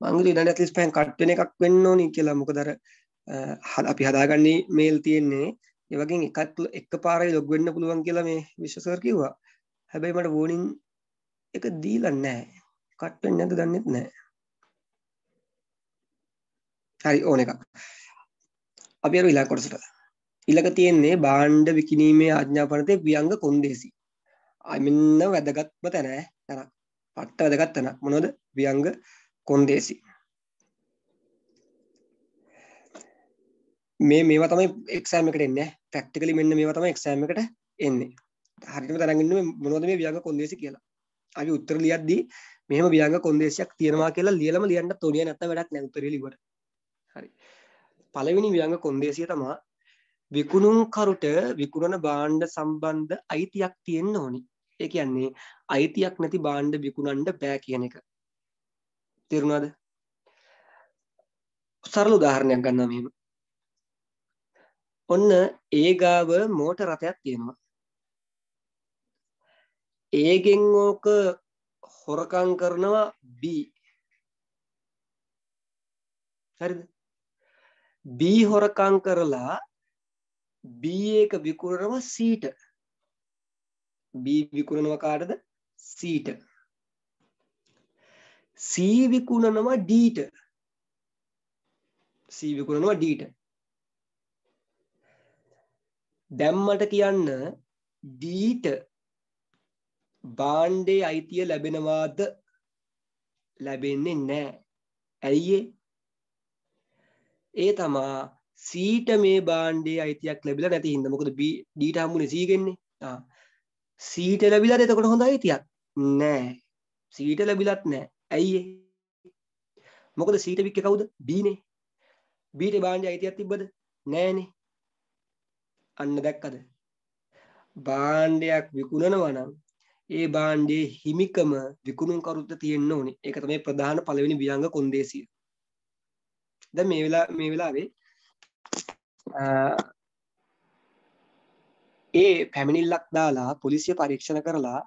මංගලි ඉඩට ඇතිස් පැන් කට් වෙන එකක් වෙන්න ඕනි කියලා මොකදර හල් අපි හදාගන්නේ මේල් තියෙන්නේ ඒ වගේ එකක් එක පාරයි ලොග් වෙන්න පුළුවන් කියලා මේ විශ්ව සර් කිව්වා හැබැයි මට වෝනින් එක දීලා නැහැ කට් වෙන්නේ නැද්ද දන්නෙත් නැහැ හරි ඕන එකක් අපි අර ඊළඟ කොටසට ඊළඟ තියෙන්නේ භාණ්ඩ විකිණීමේ ආඥාපනතේ ව්‍යංග කොන්දේසි අයිමන්න වැදගත්ම තැනෑ තැන පට්ට වැදගත් තැන මොනොද වියංග කොන්දේසි මේ මේ තම එක්ෂෑම එකට එන්න ප්‍රක්ටිකලි මෙන්න මේ තම එක්ෂෑම එකට එන්නේ හරිම තරගන්න මොනොද මේ වියංග කොන්දේසි කියලා අපි උත්තර ලියද්දී මෙහම වියංග කොන්දේශයක් තියෙනවා කියලා ලියලම ලියන්න තොනිය නැත වැඩක් නැ උත්තර ලිවට හරි පළවෙනි වියංග කොන්දේසිය තමා විකුණුම්කරුට විකුණන භාණ්ඩ සම්බන්ධ අයිතියක් තියෙන්න ඕනි. ඒ කියන්නේ අයිතියක් නැති භාණ්ඩ විකුණන්න බෑ කියන එක. තේරුණාද? සරල උදාහරණයක් ගන්නවා මෙහෙම. ඔන්න ඒ ගාව මෝටර රථයක් තියෙනවා. ඒගෙන් ඕක හොරකම් කරනවා B. හරිද? B හොරකම් කරලා B එක විකුණනවා C ට. B විකුණනවා කාටද? C ට. C විකුණනවා D ට. C විකුණනවා D ට. දැන් මට කියන්න D ට බාණ්ඩේ අයිතිය ලැබෙනවාද? ලැබෙන්නේ නැහැ. ඇයි ඒ? ඒ තමා සීට මේ බාණ්ඩේ අයිතියක් ලැබිලා නැති හින්දා මොකද B ඩීට හම්බුනේ C ගෙන්නේ ආ සීට ලැබිලාද එතකොට හොඳ අයිතියක් නෑ සීට ලැබිලත් නෑ ඇයි මොකද සීට වික්කේ කවුද B නේ B ට බාණ්ඩේ අයිතියක් තිබ්බද නෑනේ අන්න දැක්කද බාණ්ඩයක් විකුණනවා නම් ඒ බාණ්ඩේ හිමිකම විකුණුම් කරුත්ත තියෙන්න ඕනේ. ඒක තමයි ප්‍රධාන පළවෙනි ව්‍යංග කොන්දේසිය. දැන් මේ වෙලා මේ වෙලාවේ ඒ පැමිණිල්ලක් දාලා පොලිසිය පරීක්ෂණ කරලා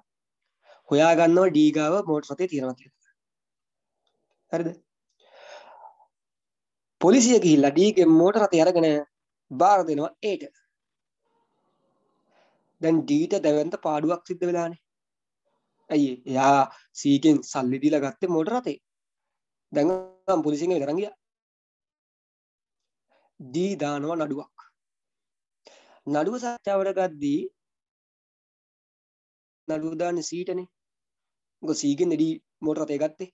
හොයාගන්නවා ඩීගාව මෝට් සතේ තියෙනවා කියලා. හරිද? පොලිසිය ගිහිල්ලා ඩීගේ මෝටර රථය අරගෙන බාර දෙනවා ඒට. දැන් ඩීට දැවැන්ත පාඩුවක් සිද්ධ වෙලානේ. ඇයි එයා සීගෙන් සල්ලි දීලා ගත්තේ මෝටර රථේ. දැන් පොලිසියෙන් විතරන් ගියා. දී දානවා නඩුවක් නඩුව සාකච්ඡාවට ගද්දී නඩුව දාන්නේ සීටනේ මොකද සීගෙන් ඩී මෝටර රථය ගත්තේ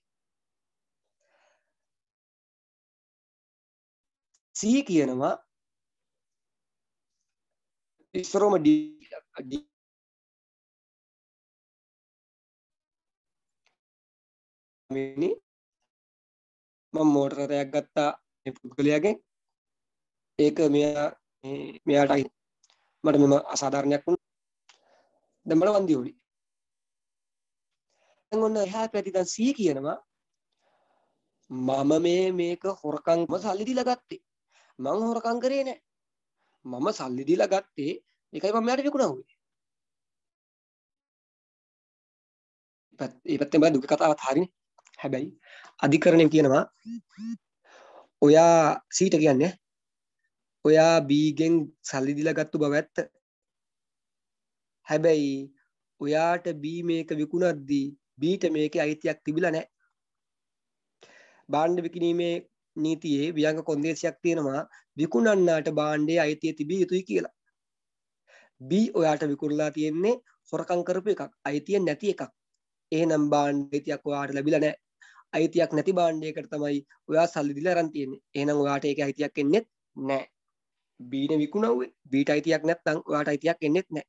සී කියනවා ඉස්සරෝම ඩී මම මෝටර රථයක් ගත්තා මේ පුද්ගලයාගෙන් ඒක මෙයා මෙයාට අයි මට මෙම අසාධාරණයක් වුණ දැමට වන්දිවුලි ඔන්න එහා පැතිදන් සිය කියනවා මම මේ මේක හොරකංම සල්ලිදිල ගත්තේ මං හොරකං කරේ නෑ මම සල්ලිදිල ගත්තේ එකයි මම යට විකුණාවේ ඒ පැත්තෙන් බල දුක කතාවත් හරිනේ හැබැයි අධිකරණය කියනවා ඔයා සීට කියන්නේ ඔයා බීගෙන් සල්ලිදිල ගත්තු බව ඇත්ත හැබැයි ඔයාට බී මේක විකුණද්දී බීට මේක අයිතියක් තිබිල නෑ බාණ්ඩ විකිනීමේ නීතියේ වියංග කොන්දේසියක් තියෙනවා විකුණන්නාට බාණ්ඩේ අයිතිය තිබිය යුතුයි කියලා බී ඔයාට විකුණලා තියෙන්නේ හොරකං කරපු එකක් අයිතිය නැති එකක් එහෙනම් බාණ්ඩේතියක් ඔයාට ලැබිලා නෑ අයිතියක් නැති බාණ්ඩයකට තමයි ඔයා සල්ලි දීලා අරන් තියෙන්නේ. එහෙනම් ඔයාට ඒකේ අයිතියක් එන්නේ නැහැ. බීන විකුණව්වේ බීට අයිතියක් නැත්නම් ඔයාට අයිතියක් එන්නේත් නැහැ.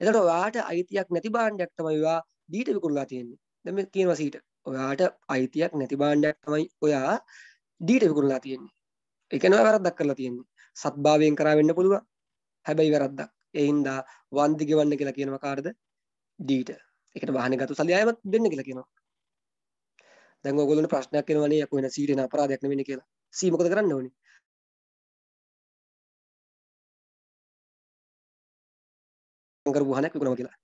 එතකොට ඔයාට අයිතියක් නැති භාණ්ඩයක් තමයි ඔයා බීට විකුණලා තියෙන්නේ. දැන් මේ කියනවා සීට. ඔයාට අයිතියක් නැති භාණ්ඩයක් තමයි ඔයා ඩීට විකුණලා තියෙන්නේ. ඒ කියන්නේ ඔයා වැරද්දක් කරලා තියෙන්නේ. සත්භාවයෙන් කරා වෙන්න පුළුවන්. හැබැයි වැරද්දක්. ඒ හින්දා වන්දි ගෙවන්න කියලා කියනවා කාටද? ඩීට. ඒකට වාහනේ ගත්ත සල්ලියමත් දෙන්න කියලා කියනවා. දැන් ඔයගොල්ලන්ට ප්‍රශ්නයක් එනවනේ යකෝ වෙන සීට එන අපරාධයක් නෙවෙන්නේ කියලා. සී මොකද කරන්න ඕනේ? කරපු වාහනයක් විකුණනවා කියලා.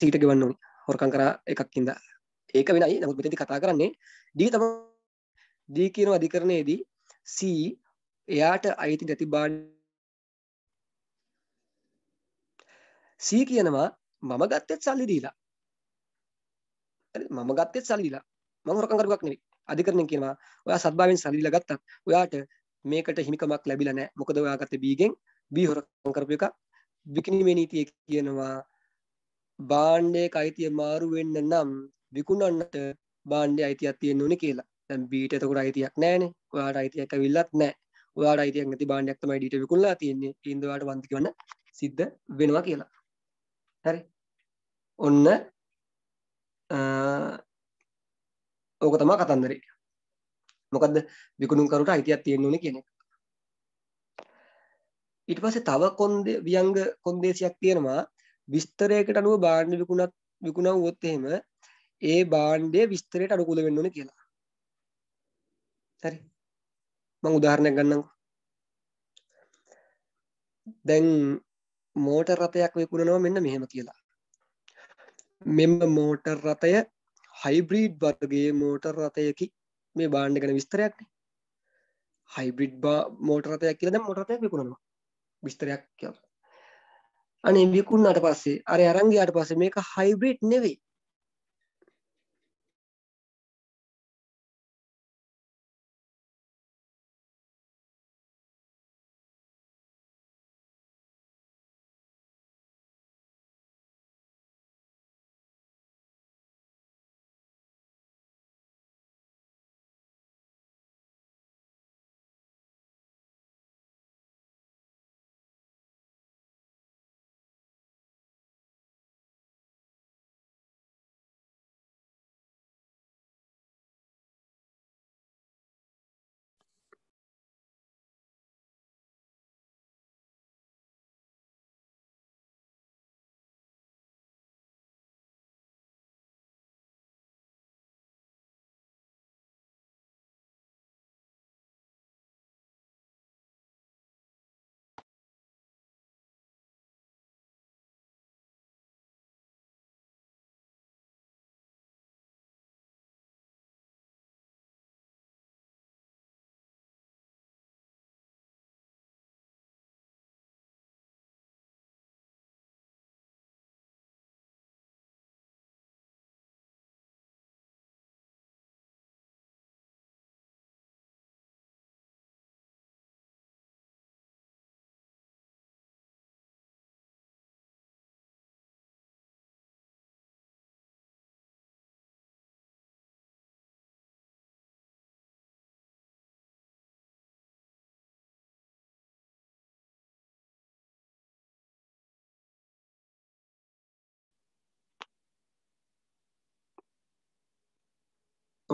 සීට ගෙවන්න ඕනි. හොරකම් කරා එකක් ඉඳලා. ඒක වෙනයි. නමුත් මෙතනදී කතා කරන්නේ ඩී තමයි ඩී කියන අධිකරණයේදී C එයාට අයිති නැති බාඩ C කියනවා මම ගත්තෙත් සල්ලි දීලා. මම ගත්තෙත් සල්ලි දීලා. මම හොරකම් කරපු එකක් නෙවෙයි. අධිකරණය කියනවා ඔයා සත්භාවයෙන් සල්ලි දීලා ගත්තත් ඔයාට මේකට හිමිකමක් ලැබිලා නැහැ. මොකද ඔයා ගත්තේ B ගෙන් B හොරකම් කරපු එක විකිණීමේ නීතිය කියනවා භාණ්ඩයේ අයිතිය මාරු වෙන්න නම් විකුණන්නට භාණ්ඩයේ අයිතියක් තියෙන්න ඕනේ කියලා. දැන් බීට එතකොට අයිතියක් නැහැනේ. ඔයාට අයිතියක් ඇවිල්ලත් නැහැ. ඔයාට අයිතියක් නැති භාණ්ඩයක් තමයි ඩීට විකුණලා තියෙන්නේ. ඒ හින්දා ඔයාට වන්දි කියවන්න සිද්ධ වෙනවා කියලා. හරි. ඔන්න ඕක තමයි කතන්දරේ. මොකද්ද විකුණුම්කරුට අයිතියක් තියෙන්න ඕනේ කියන එක. ඉට පසේ තව කොන්ද වියංග කොන්දේසියක් තියෙනවා විස්තරයකට අනුව බාණ්ඩ විකුණත් විකුණව වොත් එහෙම ඒ බාණ්ඩය විස්තරයට අනුකුල වෙන්න ඕන කියලා හරි මං උදාහරණයක් ගන්නකෝ දැන් මෝටර් රථයක් විකුණනවා මෙන්න මෙහෙම කියලා මෙම මෝටර් රථය හයිබ්‍රීඩ් වර්ගයේ මෝටර් රථයකි මේ බාණ්ඩ ගැන විස්තරයක් හයිබ්‍රිඩ් බා මෝටරතයක් කියලද මොටරතයක් විකුණනවා විස්තරයක් කියන්න. අනේ විකුණාට පස්සේ අර අරන් ගියාට පස්සේ මේක හයිබ්‍රිඩ් නෙවෙයි.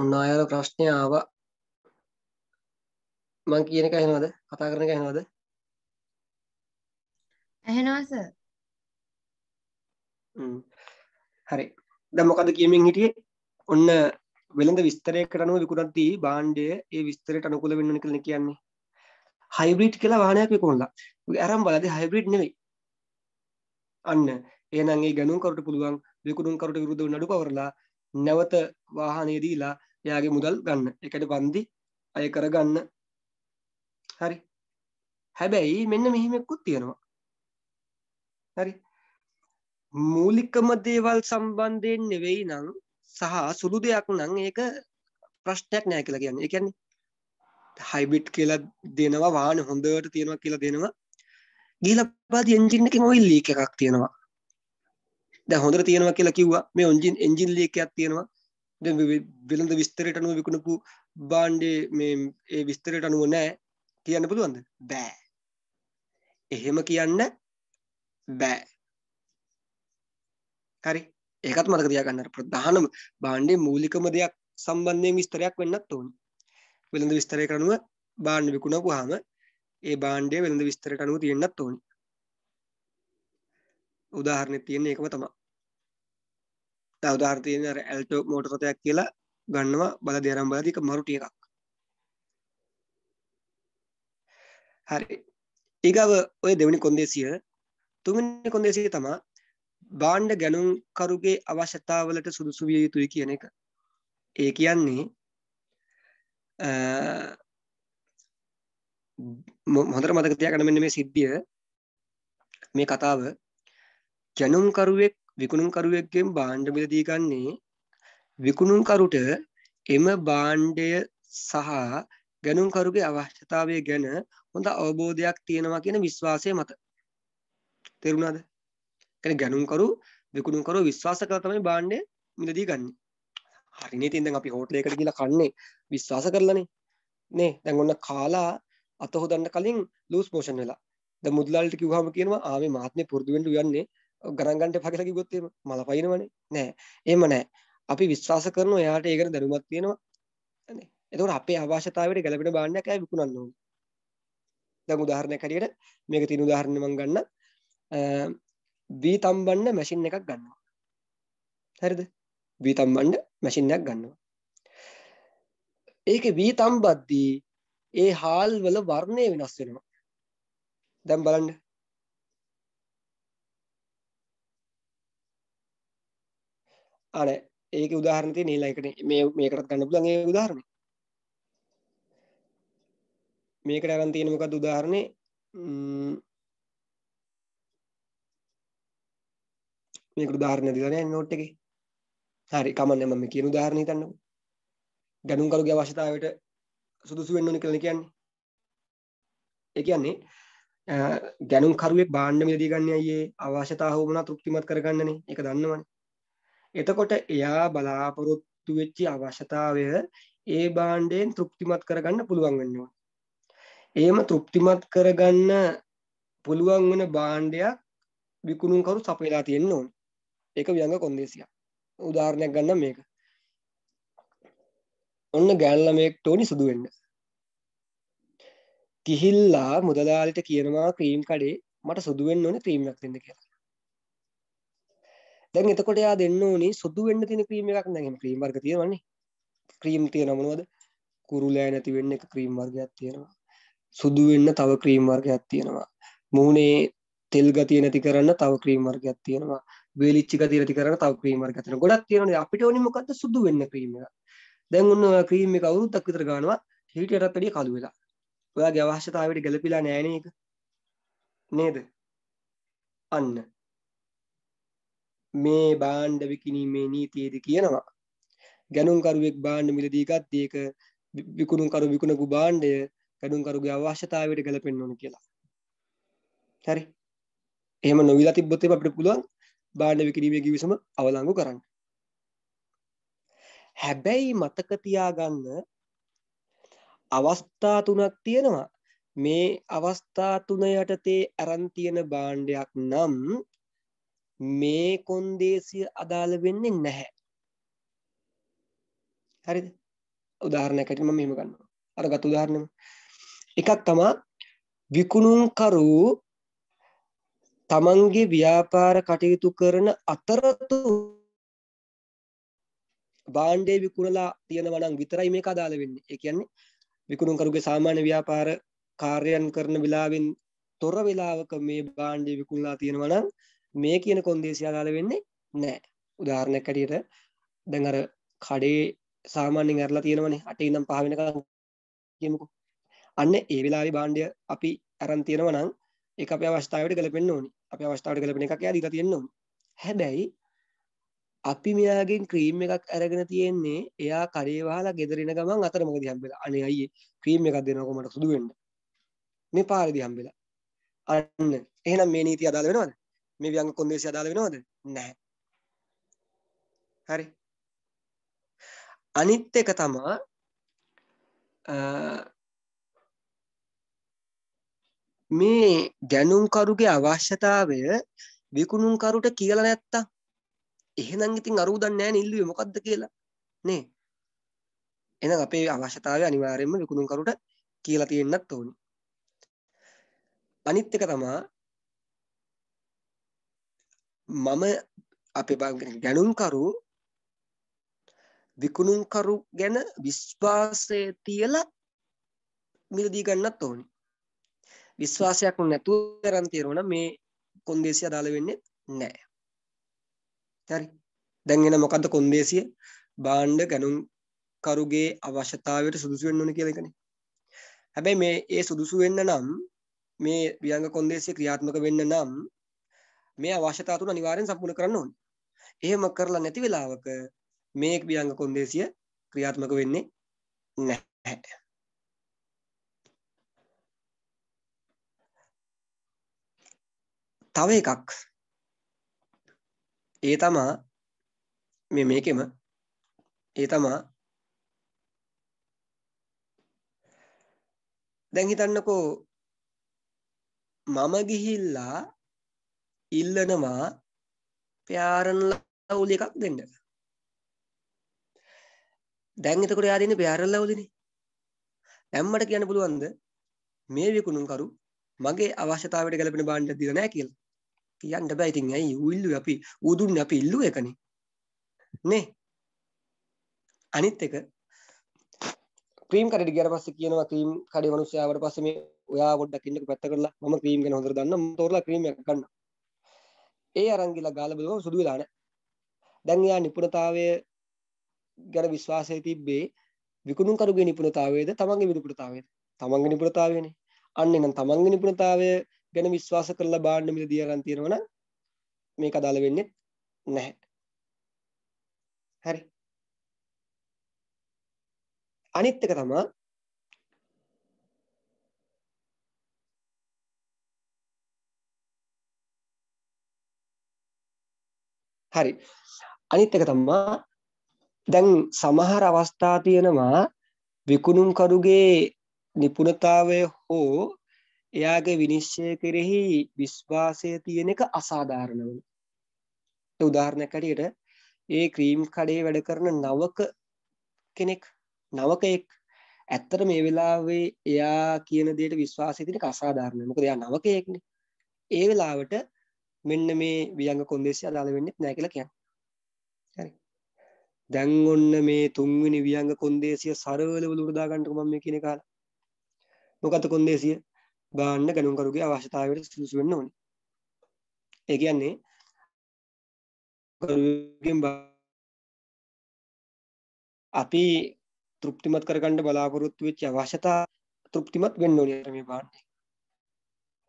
ඔන්න ආයල ප්‍රශ්නය ආවා මං කියන එක ඇහෙනවද කතා කරන එක ඇහෙනවද ඇහෙනවා සර් හරි දැන් මොකද කියමින් හිටියේ ඔන්න වෙළඳ විස්තරයකට අනුව විකුණද්දී භාණ්ඩය ඒ විස්තරයට අනුකූල වෙන්න ඕන කියලා කියන්නේ හයිබ්‍රිඩ් කියලා වාහනයක් විකුණලා අරන් බලද්දී හයිබ්‍රිඩ් නෙවෙයි අන්න එහෙනම් ඒ ගණුම් කරුට පුළුවන් විකුණුම් කරුට විරුද්ධව නඩු පවරලා නැවත වාහනය දීලා එයාගේ මුදල් ගන්න එකට පන්දි අය කරගන්න හරි හැබැයි මෙන්න මෙහිමෙක්කුත් තියෙනවා හරි මූලිකම දේවල් සම්බන්ධයෙන් නෙවෙයි නම් සහ සුළු දෙයක් නම් ඒක ප්‍රශ්නයක් නෑ කියලා කියන්නේ ඒ කියන්නේ හයිබිට් කියලා දෙනවා වාහන හොඳට තියෙනවා කියලා දෙනවා ගිහලා පාදි එන්ජින් එකෙන් ඔයිල් ලීක් එකක් තියෙනවා දැන් හොඳට තියෙනවා කියලා කිව්වා මේ එන්ජින් එන්ජින් ලීක් එකක් තියෙනවා වෙළඳ විස්තරයට අනුව විකුණපු බාණ්ඩේ මේ ඒ විස්තරයට අනුව නෑ කියන්න පුළුවන්ද බෑ එහෙම කියන්න බෑ හරි ඒකත් මතක තියාගන්න ප්‍රධානම බාණ්ඩේ මූලිකම දෙයක් සම්බන්ධයෙන් විස්තරයක් වෙන්නත් ඕන වෙළඳ විස්තරයට අනුව බාණ්ඩ විකුණපුවාම ඒ බාණ්ඩය වෙළඳ විස්තරයට අනුව තියෙන්නත් ඕනි උදාහරණයක් තියෙන්නේ ඒකම තමයි උදාහරණ තියෙන අර ඇල්ටෝ මෝටර් රථයක් කියලා ගන්නවා බල දෙරම් බලදී එක මරු ටිකක්. හරි. ඊගව ඔය දෙවෙනි කොන්දේසිය තුන්වෙනි කොන්දේසිය තමයි භාණ්ඩ ගණන් කරුගේ අවශ්‍යතාවලට සුදුසු විය යුතුයි කියන එක. ඒ කියන්නේ හොඳට මතක තියාගන්න මෙන්න මේ සිද්ධිය මේ කතාව ජනුම්කරුවෙක් විකුණුම්කරුවෙක්ගෙන් භාණ්ඩ මිලදී ගන්නේ විකුණුම්කරුට එම භාණ්ඩය සහ ගැනුම්කරුගේ අවශ්‍යතාවය ගැන හොඳ අවබෝධයක් තියෙනවා කියන විශ්වාසය මත. තේරුණාද? කියන්නේ ගැනුම්කරු විකුණුම්කරු විශ්වාස කරලා තමයි භාණ්ඩය මිලදී ගන්නෙ. හරිනේ ඉතින් දැන් අපි හෝටලයකට ගිහලා කන්නේ විශ්වාස කරලානේ. නේ දැන් ඔන්න කාලා අත හොදන්න කලින් ලූස් මෝෂන් වෙලා. දැන් මුදලාලිට කිව්වහම කියනවා ආ මේ මාත්මේ පුරුදු වෙන්න උයන්නේ ගණන් ගන්න එපා කියලා කිව්වොත් එහෙම මල පයින්නවනේ නෑ එහෙම නෑ අපි විශ්වාස කරනවා එයාට ඒ ගැන දැනුමක් තියෙනවා නේ එතකොට අපේ අවශ්‍යතාවයට ගැළපෙන භාණ්ඩයක් ඇයි විකුණන්න ඕනේ දැන් උදාහරණයක් හරියට මේක තියෙන උදාහරණය මම ගන්න වී තම්බන්න මැෂින් එකක් ගන්නවා හරිද වී තම්බන්න මැෂින් එකක් ගන්නවා ඒක වී තම්බද්දී ඒ හාල් වල වර්ණය වෙනස් වෙනවා දැන් බලන්න අර ඒක උදාහරණ තියෙන ඊළඟට මේ මේකටත් ගන්න පුළුවන් ඒ උදාහරණ මේකට අරන් තියෙන මොකද්ද උදාහරණේ මේකට උදාහරණ දීලා නෑ නෝට් එකේ හරි කමන්නේ මම කියන උදාහරණ හිතන්නකෝ ගණන් කරුගේ අවශ්‍යතාවයට සුදුසු වෙන්න ඕනේ කියලා කියන්නේ ඒ කියන්නේ ගැනුම් කරුවෙක් බාණ්ඩ මිලදී ගන්න අයියේ අවශ්‍යතාව වුණා තෘප්තිමත් කරගන්නනේ ඒක දන්නවනේ එතකොට එයා බලාපොරොත්තු වෙච්චි අවශ්‍යතාවය ඒ භාණ්ඩයෙන් තෘප්තිමත් කරගන්න පුළුවන් වෙන්නවා. එහෙම තෘප්තිමත් කරගන්න පුළුවන් වෙන භාණ්ඩයක් විකුණුම්කරු සපයලා තියෙන්න ඕනේ. ඒක ව්‍යංග කොන්දේසියක්. උදාහරණයක් ගන්න මේක. ඔන්න ගෑන් ළමයෙක් ටෝනි සුදු වෙන්න. කිහිල්ලා මුදලාලිට කියනවා ක්‍රීම් කඩේ මට සුදු වෙන්න ඕනේ ක්‍රීම් එකක් දෙන්න කියලා. දැන් එතකොට යා දෙන්න ඕනේ සුදු වෙන්න තියෙන ක්‍රීම් එකක් දැන් එහෙම ක්‍රීම් වර්ග තියෙනවනේ ක්‍රීම් තියෙන මොනවද කුරුලෑ නැති වෙන්න එක ක්‍රීම් වර්ගයක් තියෙනවා සුදු වෙන්න තව ක්‍රීම් වර්ගයක් තියෙනවා මුහුණේ තෙල් ගතිය නැති කරන්න තව ක්‍රීම් වර්ගයක් තියෙනවා වේලිච්චි ගතිය නැති කරන්න තව ක්‍රීම් වර්ගයක් තියෙනවා ගොඩක් තියෙනවා අපිට ඕනේ මොකද්ද සුදු වෙන්න ක්‍රීම් එක දැන් ඔන්න ඔය ක්‍රීම් එක අවුරුද්දක් විතර ගන්නවා හීටරත් වැඩිය කළු වෙලා ඔයාගේ අවශ්‍යතාවයට ගැලපිලා නෑනේ ඒක නේද අන්න මේ බාණ්ඩ විකිණීමේ නීතියේද කියනවා ගැනුම්කරුවෙක් බාණ්ඩ මිලදී ගත් ඒක විකුණුම්කරු විකුණපු බාණ්ඩය ගැනුම්කරුගේ අවශ්‍යතාවයට ගැලපෙන්න ඕන කියලා. හරි. එහෙම නොවිලා තිබ්බොත් එප අපිට පුළුවන් බාණ්ඩ විකිණීමේ කිවිසම අවලංගු කරන්න. හැබැයි මතක තියාගන්න අවස්ථා තුනක් තියෙනවා. මේ අවස්ථා තුන යටතේ අරන් තියෙන බාණ්ඩයක් නම් මේ කොන්දේසිය අදාළ වෙන්නේ නැහැ. හරිද? උදාහරණයකට මම මෙහෙම ගන්නවා. අරගත් උදාහරණයම. එකක් තමයි විකුණුම් කරු තමන්ගේ ව්‍යාපාර කටයුතු කරන අතරතුර භාණ්ඩේ විකුණලා තියෙනවා නම් විතරයි මේක අදාළ වෙන්නේ. ඒ කියන්නේ විකුණුම් කරුගේ සාමාන්‍ය ව්‍යාපාර කාර්යයන් කරන වෙලාවෙන් තොර වෙලාවක මේ භාණ්ඩය විකුණලා තියෙනවා නම් මේ කියන කොන්දේසිය අදාළ වෙන්නේ නෑ උදාහරණයක් ඇටියට දැන් අර කඩේ සාමාන්‍යයෙන් ඇරලා තියෙනවනේ අටේ ඉඳන් පහ වෙනකම් කියමුකෝ අන්න ඒ වෙලාවේ භාණ්ඩය අපි අරන් තියෙනවා නම් ඒක අපේ අවස්ථාවට ගැලපෙන්න ඕනි අපේ අවස්ථාවට ගැලපෙන එකක් එයා දීලා තියෙන්න ඕනි හැබැයි අපි මෙයාගෙන් ක්‍රීම් එකක් අරගෙන තියෙන්නේ එයා කඩේ වහලා ගෙදර එන ගමන් අතරමඟදී හම්බෙලා අනේ අයියේ ක්‍රීම් එකක් දෙනකො මට සුදු වෙන්න මේ පාරේදී හම්බෙලා අන්න එහෙනම් මේ නීතිය අදාළ වෙනවද මේ ව්‍යංග කොන්දේසි අදාළ වෙනවද? නැහැ. හරි. අනිත් එක තමයි මේ ගැනුම් කරුගේ අවශ්‍යතාවය විකුණුම් කරුට කියලා නැත්තම් එහෙනම් ඉතින් අර උදන් නැහැ නිල්ලුවේ මොකද්ද කියලා නේ එහෙනම් අපේ අවශ්‍යතාවය අනිවාර්යයෙන්ම විකුණුම් කරුට කියලා තියෙන්නත් ඕනි අනිත් එක තමයි මම අපේ ගැනුම්කරු විකුණුම්කරු ගැන විශ්වාසය තියලා මිලදී ගන්නත් ඕනි. විශ්වාසයක් නැතුව කරන් තේරෙන මේ කොන්දේසිය අදාළ වෙන්නේ නැහැ. හරි. දැන් එන මොකද්ද කොන්දේසිය? භාණ්ඩ ගණන්කරුගේ අවශ්‍යතාවයට සුදුසු වෙන්න ඕන කියලා එකනේ. හැබැයි මේ ඒ සුදුසු වෙන්න නම් මේ වියංග කොන්දේසිය ක්‍රියාත්මක වෙන්න නම් මේ අවශ්‍යතා තුන අනිවාර්යෙන් සම්පූර්ණ කරන්න ඕනේ. එහෙම කරලා නැති වෙලාවක මේ බියංග කොන්දේසිය ක්‍රියාත්මක වෙන්නේ නැහැ. තව එකක් ඒ තමා මේ මේකෙම ඒ තමා දැන් හිතන්නකෝ මම ගිහිල්ලා ඉල්ලනවා ප්‍යාරන්ලා උලි එකක් දෙන්න දැන් එතකොට එයා දෙන්නේ ප්‍යාරන්ලා උලිනේ දැන් මට කියන්න පුළුවන්ද මේ විකුණුම්කරු මගේ අවශ්‍යතාවයට ගැලපෙන භාණ්ඩයක් දීලා නැහැ කියලා කියන්න බෑ ඉතින් ඇයි ඌ ඉල්ලුවේ අපි ඌ දුන්නේ අපි ඉල්ලුවේ එකනේ නේ අනිත් එක ක්‍රීම් කඩේට ගියාට පස්සේ කියනවා ක්‍රීම් කඩේ මිනිස්සු ආවට පස්සේ මේ ඔයා පොඩ්ඩක් ඉන්නකෝ පැත්ත කරලා මම ක්‍රීම් ගැන හොඳට දන්නම් තෝරලා ක්‍රීම් එකක් ගන්න ඒ අරන් ගිහලා ගාලා බලුවම සුදු වෙලා නැහැ. දැන් එයා නිපුණතාවය ගැන විශ්වාසය තිබ්බේ විකුණුම්කරුගේ නිපුණතාවයේද තමන්ගේ නිපුණතාවයේද? තමන්ගේ නිපුණතාවයනේ. අන්න එනම් තමන්ගේ නිපුණතාවය ගැන විශ්වාස කරලා බාන්න මිලදී අරන් තියෙනවනම් මේක අදාළ වෙන්නේ නැහැ. හරි. අනිත් එක තමයි හරි. අනිත් එක තමා දැන් සමහර අවස්ථා තියෙනවා විකුණුම්කරුගේ නිපුණතාවය හෝ එයාගේ විනිශ්චය කෙරෙහි විශ්වාසය තියෙන එක අසාධාරණ වන. උදාහරණයක් ඇටියට ඒ ක්‍රීම් කඩේ වැඩ කරන නවක කෙනෙක් නවකයෙක් ඇත්තට මේ වෙලාවේ එයා කියන දේට විශ්වාසය තියෙන එක අසාධාරණයි. මොකද එයා නවකයෙක්නේ. ඒ වෙලාවට මෙන්න මේ වියංග කොන්දේසි අදාළ වෙන්නෙත් නෑ කියලා කියන්නේ. හරි. දැන් ඔන්න මේ තුන්වෙනි වියංග කොන්දේසිය සරවලව ලුරුදා ගන්නකෝ මම මේ කියන කාලා. මොකද කොන්දේසිය බාන්න ගණන්කරුගේ අවශ්‍යතාවයට සුදුසු වෙන්න ඕනේ. ඒ කියන්නේ කරුගෙන් අපි තෘප්තිමත් කරගන්න බලාපොරොත්තු වෙච්ච අවශ්‍යතා තෘප්තිමත් වෙන්න ඕනේ මේ බාන්නේ.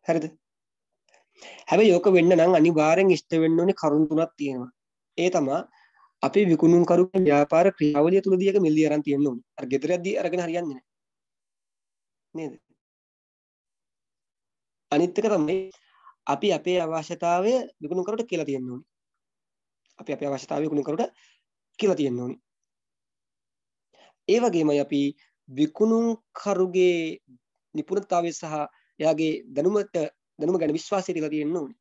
හරිද? හැබැයි යෝක වෙන්න නම් අනිවාර්යෙන් ඉෂ්ට වෙන්න ඕනේ කරුණු තුනක් තියෙනවා. ඒ තමයි අපි විකුණුම් කරු ව්‍යාපාර ක්‍රියාවලිය තුලදී එක මිල්ලි අරන් තියෙන්න ඕනේ. අර ගෙදරදී අරගෙන හරියන්නේ නැහැ. නේද? අනිත් එක තමයි අපි අපේ අවශ්‍යතාවය විකුණුම් කරුට කියලා තියෙන්න ඕනේ. අපි අපේ අවශ්‍යතාවය විකුණුම් කරුට කියලා තියෙන්න ඕනේ. ඒ වගේමයි අපි විකුණුම් කරුගේ නිපුණතාවය සහ එයාගේ දැනුමට දැනුම ගැන විශ්වාසය ටික තියෙන්න ඕනේ.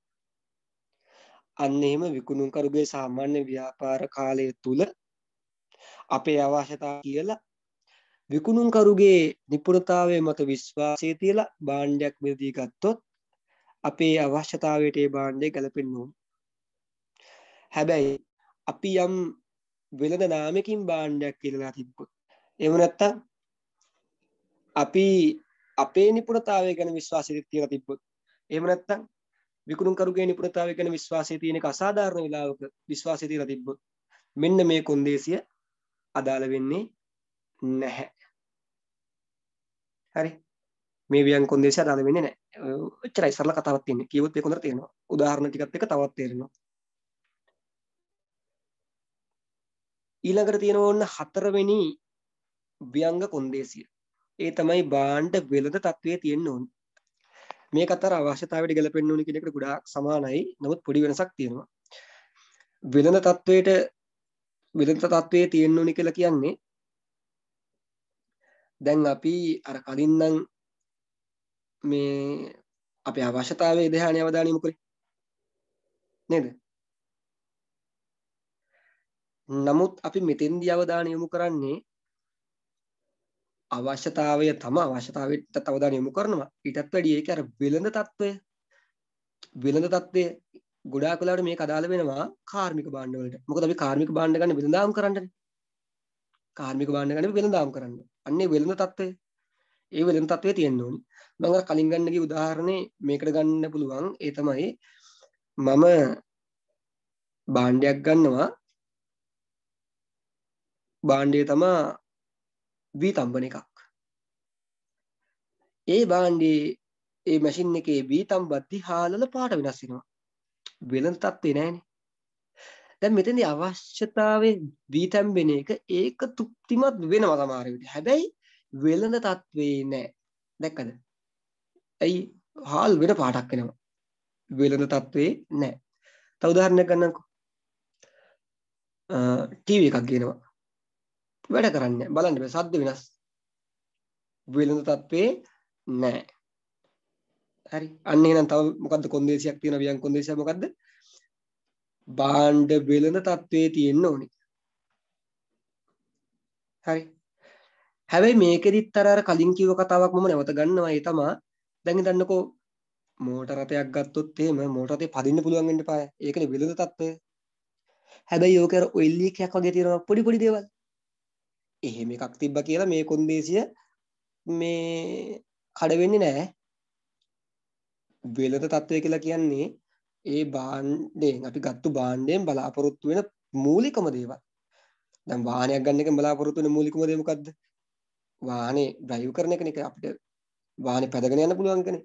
අන්න එහෙම විකුණුම්කරුගේ සාමාන්‍ය ව්‍යාපාර කාලය තුල අපේ අවශ්‍යතා කියලා විකුණුම්කරුගේ නිපුණතාවය මත විශ්වාසය තියලා භාණ්ඩයක් මිලදී ගත්තොත් අපේ අවශ්‍යතාවයට ඒ භාණ්ඩය ගැලපෙන්න ඕන. හැබැයි අපි යම් වෙළඳ නාමකින් භාණ්ඩයක් කියලා තිබ්බොත් එහෙම නැත්තම් අපි අපේ නිපුණතාවය ගැන විශ්වාසය තියලා තිබ්බොත් එහෙම නැත්නම් විකුණුම්කරුගේ නිපුණතාවය ගැන විශ්වාසය තියෙන එක අසාධාරණ වෙලාවක විශ්වාසය තියලා තිබ්බොත් මෙන්න මේ කොන්දේසිය අදාළ වෙන්නේ නැහැ. හරි. මේ වියන් කොන්දේසිය අදාළ වෙන්නේ නැහැ. ඔච්චරයි සරල කතාවක් තියෙන්නේ. කියවොත් ඒක හොඳට තේරෙනවා. උදාහරණ ටිකත් එක තවත් තේරෙනවා. ඊළඟට තියෙනවා ඔන්න හතරවෙනි ව්‍යංග කොන්දේසිය. ඒ තමයි බාණ්ඩ වෙළඳ තත්වයේ තියෙන්න ඕනේ. මේකත් අර අවශ්‍යතාවයට ගැලපෙන්න ඕනි කියන එකට ගොඩාක් සමානයි. නමුත් පොඩි වෙනසක් තියෙනවා. වෙළඳ තත්වයට වෙළඳ තත්වයේ තියෙන්න ඕනි කියලා කියන්නේ දැන් අපි අර කලින් නම් මේ අපේ අවශ්‍යතාවයේ ධ්‍යානය අවධානය යොමු කරේ නේද? නමුත් අපි මෙතෙන්දී අවධානය යොමු කරන්නේ අවශ්‍යතාවය තම අවශ්‍යතාවයට අවධානය යොමු කරනවා. ඊටත් වැඩිය ඒක අර වෙළඳ తত্ত্বය වෙළඳ తত্ত্বය ගොඩාක් වෙලාවට මේක අදාළ වෙනවා කාර්මික භාණ්ඩ වලට. මොකද අපි කාර්මික භාණ්ඩ ගන්න වෙළඳාම් කරන්නනේ. කාර්මික භාණ්ඩ ගන්න වෙළඳාම් කරන්න. අන්නේ වෙළඳ తত্ত্বය. ඒ වෙළඳ తত্ত্বය තියෙන්න ඕනි. මම අර කලින් ගන්න ගිය උදාහරණේ මේකට ගන්න පුළුවන්. ඒ තමයි මම භාණ්ඩයක් ගන්නවා. භාණ්ඩය තමා වීතම්බන එකක් ඒ භාණ්ඩයේ ඒ මැසින් එකේ වීතම්බද්දි හාලල පාට වෙනස් වෙනවා වෙළඳ තත්ත්වේ නෑනේ දැන් මෙතෙන්දී අවශ්‍යතාවයේ වීතම්බෙන එක ඒක තෘප්තිමත් වෙනවා සමහර විට හැබැයි වෙළඳ තත්ත්වේ නෑ දැක්කද ඇයි හාල් වෙන පාටක් වෙනවා වෙළඳ තත්ත්වේ නෑ තව උදාහරණයක් ගන්නම්කෝ ටීවී එකක් ගේනවා වැඩ කරන්නේ බලන්න බෑ සද්ද වෙනස් වෙළඳ තත්ත්වේ නැහැ හරි අන්න එහෙනම් තව මොකද්ද කොන්දේසියක් තියෙන වියන් කොන්දේසිය මොකද්ද බාණ්ඩ වෙළඳ තත්ත්වේ තියෙන්න ඕනේ හරි හැබැයි මේකෙදිත් අර කලින් කිව්ව කතාවක් මම නැවත ගන්නවා ඒ තමයි දැන් ඉතන්නකෝ මෝටර් රථයක් ගත්තොත් එහෙම මෝටර් රථේ පදින්න පුළුවන් වෙන්න එපා ඒකනේ වෙළඳ තත්ත්වය හැබැයි ඕක අර ඔයිල් ලීක් එකක් වගේ තියෙනවා පොඩි පොඩි දේවල් එහෙම එකක් තිබ්බ කියලා මේ කොන්දේසිය මේ කඩවෙන්නේ නැහැ. වෙළඳ තත්ත්වය කියලා කියන්නේ ඒ භාණ්ඩයෙන් අපි ගත්තු භාණ්ඩයෙන් බලාපොරොත්තු වෙන මූලිකම දේවල්. දැන් වාහනයක් ගන්න එක බලාපොරොත්තු වෙන මූලිකම දේ මොකද්ද? වාහනේ ඩ්‍රයිව් කරන එකනේ අපිට වාහනේ පැදගෙන යන්න පුළුවන්කනේ.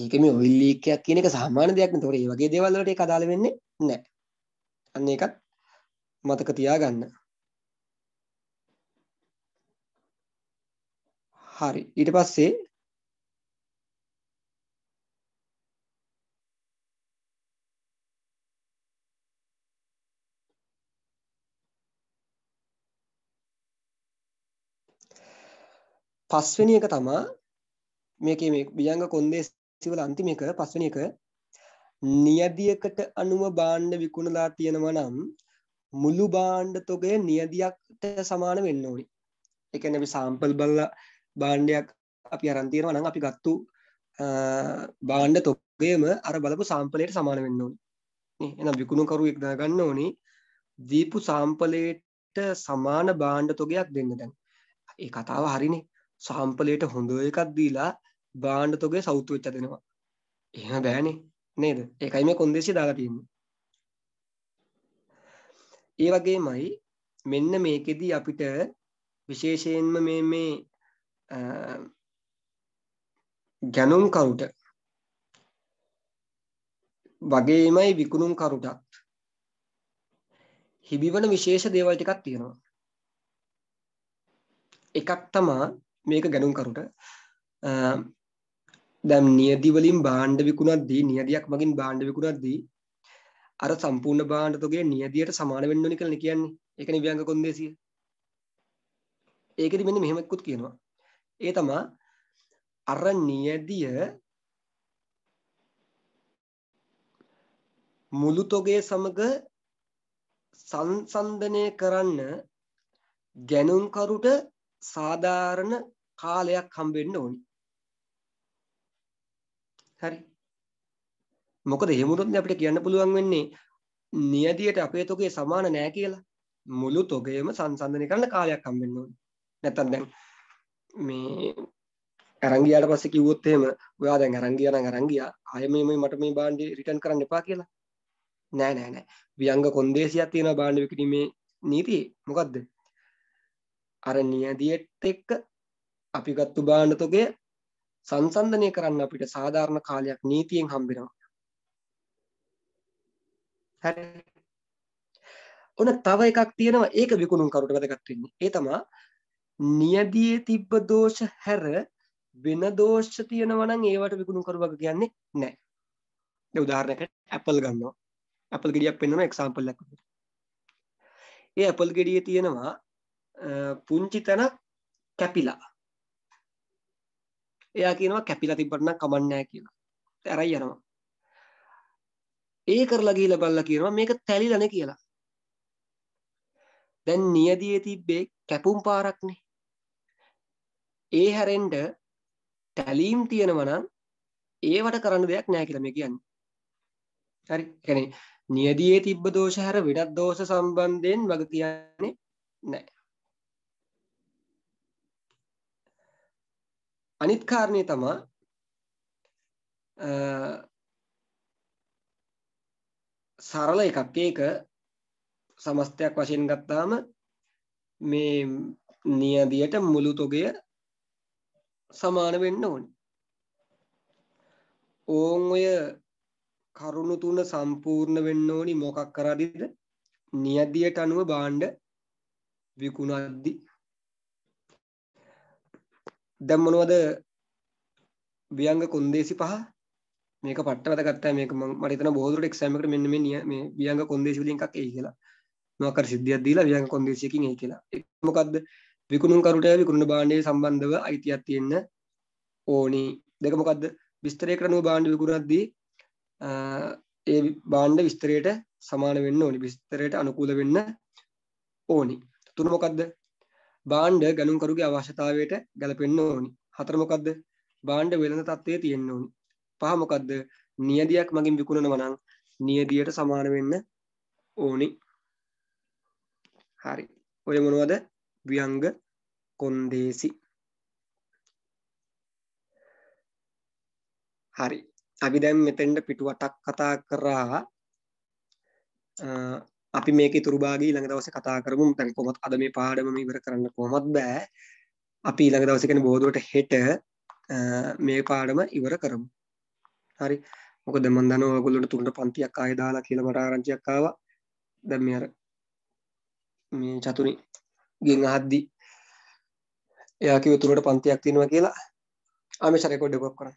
ඒක මේ ඔයිල් ලීක් එකක් කියන එක සාමාන්‍ය දෙයක් නේ. ඒතකොට මේ වගේ දේවල් වලට ඒක අදාළ වෙන්නේ නැහැ. අන්න ඒකත් මතක තියාගන්න. හරි. ඊට පස්සේ පස්වෙනි එක තමා මේකේ මේ බියංග කොන්දේසි වල අන්තිම එක පස්වෙනි එක නියදියකට අනුව භාණ්ඩ විකුණලා තියෙනවා නම් මුළු භාණ්ඩ තොගය නියදියකට සමාන වෙන්න ඕනි. ඒ කියන්නේ අපි සාම්පල් බලලා බාණ්ඩයක් අපි අරන් තියෙනවා නම් අපි ගත්තු බාණ්ඩ තොගයම අර බලපු සාම්පලයට සමාන වෙන්න ඕනේ. එහෙනම් විකුණුකරුවෙක් දාගන්න ඕනේ දීපු සාම්පලයට සමාන බාණ්ඩ තොගයක් දෙන්න දැන්. ඒ කතාව හරිනේ. සාම්පලයට හොඳ එකක් දීලා බාණ්ඩ තොගය සවුතු වෙච්ච දෙනවා. එහෙම බෑනේ. නේද? ඒකයි මේ කොන්දේසිය දාලා තියෙන්නේ. ඒ වගේමයි මෙන්න මේකෙදී අපිට විශේෂයෙන්ම මේ මේ ගැනුම්කරුට වගේමයි විකුණුම් කරුටත් හිබිවන විශේෂ දේවල් ටිකක් තියෙනවා එකක් තමා මේක ගැනුම් කරුට දැම් නියදිවලින් බාණ්ඩ විකුණක්දී නියදයක් මගින් බාණ්ඩ විකුණක්දී අර සම්පූර්ණ බාණ්ඩතුගේ නියදියට සමාන වෙන්නනි කලන කියන්නේ එක නිව්‍යංග කොන්දේසිය ඒකෙදි මෙන්න මෙහෙමකුත් කියනවා ඒ තමා අර නියදිය මුළු තොගේ සමග සංසන්දනය කරන්න ගැනුම්කරුට සාධාරණ කාලයක් හම්බෙන්න ඕනි. හරි. මොකද එහෙම වුණොත් අපිට කියන්න පුළුවන් වෙන්නේ නියදියට අපේ තොගේ සමාන නෑ කියලා. මුළු තොගයම සංසන්දනය කරන්න කාලයක් හම්බෙන්න ඕනි. නැත්තම් දැන් මේ අරංගියට පස්සේ කිව්වොත් එහෙම ඔයා දැන් අරංගියා නම් අරංගියා ආය මේ මේ මට මේ බාණ්ඩ රිටර්න් කරන්න එපා කියලා නෑ නෑ නෑ වියංග කොන්දේසියක් තියෙනවා බාණ්ඩ විකිණීමේ නීතියේ මොකද්ද අර නියදියට එක්ක අපි ගත්තු බාණ්ඩ තොගය සංසන්දනය කරන්න අපිට සාධාරණ කාලයක් නීතියෙන් හම්බෙනවා හරි ඔන්න තව එකක් තියෙනවා ඒක විකුණුම් කරුට වැදගත් වෙන්නේ ඒ තමා නියදියේ තිබ්බ දෝෂ හැර වෙන දෝෂ තියෙනවා නම් ඒවට විකුණු කරුවක කියන්නේ නැහැ. දැන් උදාහරණයකට Apple ගන්නවා. Apple ගෙඩියක් පෙන්වන එක්සැම්පල් එකක් විදිහට. ඒ Apple ගෙඩියේ තියෙනවා පුංචි තැනක් කැපිලා. එයා කියනවා කැපිලා තිබ්බට නම් කමන්නේ නැහැ කියලා. ඇරයි යනවා. ඒ කරලා ගිහිල්ලා බලලා කියනවා මේක තැලිලානේ කියලා. දැන් නියදියේ තිබ්බේ කැපුම් පාරක්නේ. ඒ හැරෙන්ට තැලීම් තියෙනවනම් ඒවට කරන්න දෙයක් නෑ කියලම කියන්න හරි කැනෙ නියදයේ තිබ්බ දෝෂ හැර වෙනත් දෝෂ සම්බන්ධයෙන් වග කියන්නේ නෑ අනිත් කාරණය තමා සරල එකක් ඒක සමස්තයක් වශයෙන් ගත්තාම මේ නියදියට මුළු තොගය සමාන වෙන්න ඕනේ. ඕන් ඔය කරුණු තුන සම්පූර්ණ වෙන්න ඕනි මොකක් කරාදීද? නියදියට අනුව බාණ්ඩ විකුණද්දි දැන් මොනවද ව්‍යංග කොන්දේසි පහ මේක පට්ටවත ගත්තා මේක මම මට හිතෙනවා බොහෝ දුරට එක්සෑම් එකට මෙන්න මේ නිය මේ ව්‍යංග කොන්දේසි වලින් එකක් එයි කියලා. මොකක් හරි සිද්ධියක් දීලා ව්‍යංග කොන්දේසියකින් එයි කියලා. ඒක මොකද්ද? විකුණුම් කරුට විකුණන බාණ්ඩේ සම්බන්ධව අයිතියක් තියෙන්න ඕනි දෙක මොකක්ද විස්තරය කරනුව බාණ්ඩ විකුණද්දී ඒ බාණ්ඩ විස්තරයට සමාන වෙන්න ඕනි විස්තරයට අනුකූල වෙන්න ඕනි තුන මොකක්ද බාණ්ඩ ගණුම්කරුගේ අවශ්‍යතාවයට ගැලපෙන්න ඕනි හතර මොකක්ද බාණ්ඩ වෙළඳ තත්ත්වයේ තියෙන්න ඕනි පහ මොකක්ද නියදියක් මගින් විකුණනවා නම් නියදියට සමාන වෙන්න ඕනි හරි ඔය මොනවද ව්‍යංග කොන්දේසි හරි අපි දැන් මෙතෙන්ට පිටුවටක් කතා කරා අපි මේක ඉතුරු භාගී ළඟ දවසේ කතා කරමු දැන් කොහොමද අද මේ පාඩම ඉවර කරන්න කොහොමද බෑ අපි ඊළඟ දවසේ කියන්නේ බෝධුවට හෙට මේ පාඩම ඉවර කරමු හරි මොකද මම දන්නවා ඔයගොල්ලන්ට තුනට පන්තියක් ආයෙ දාලා කියලා මට ආරංචියක් ආවා දැන් මේ අර මේ චතුනි ගෙන් අහද්දි එයා කිව්ව තුනට පන්තියක් තියෙනවා කියලා ආ මේ ශරේ කෝඩ් එකක් කරන්න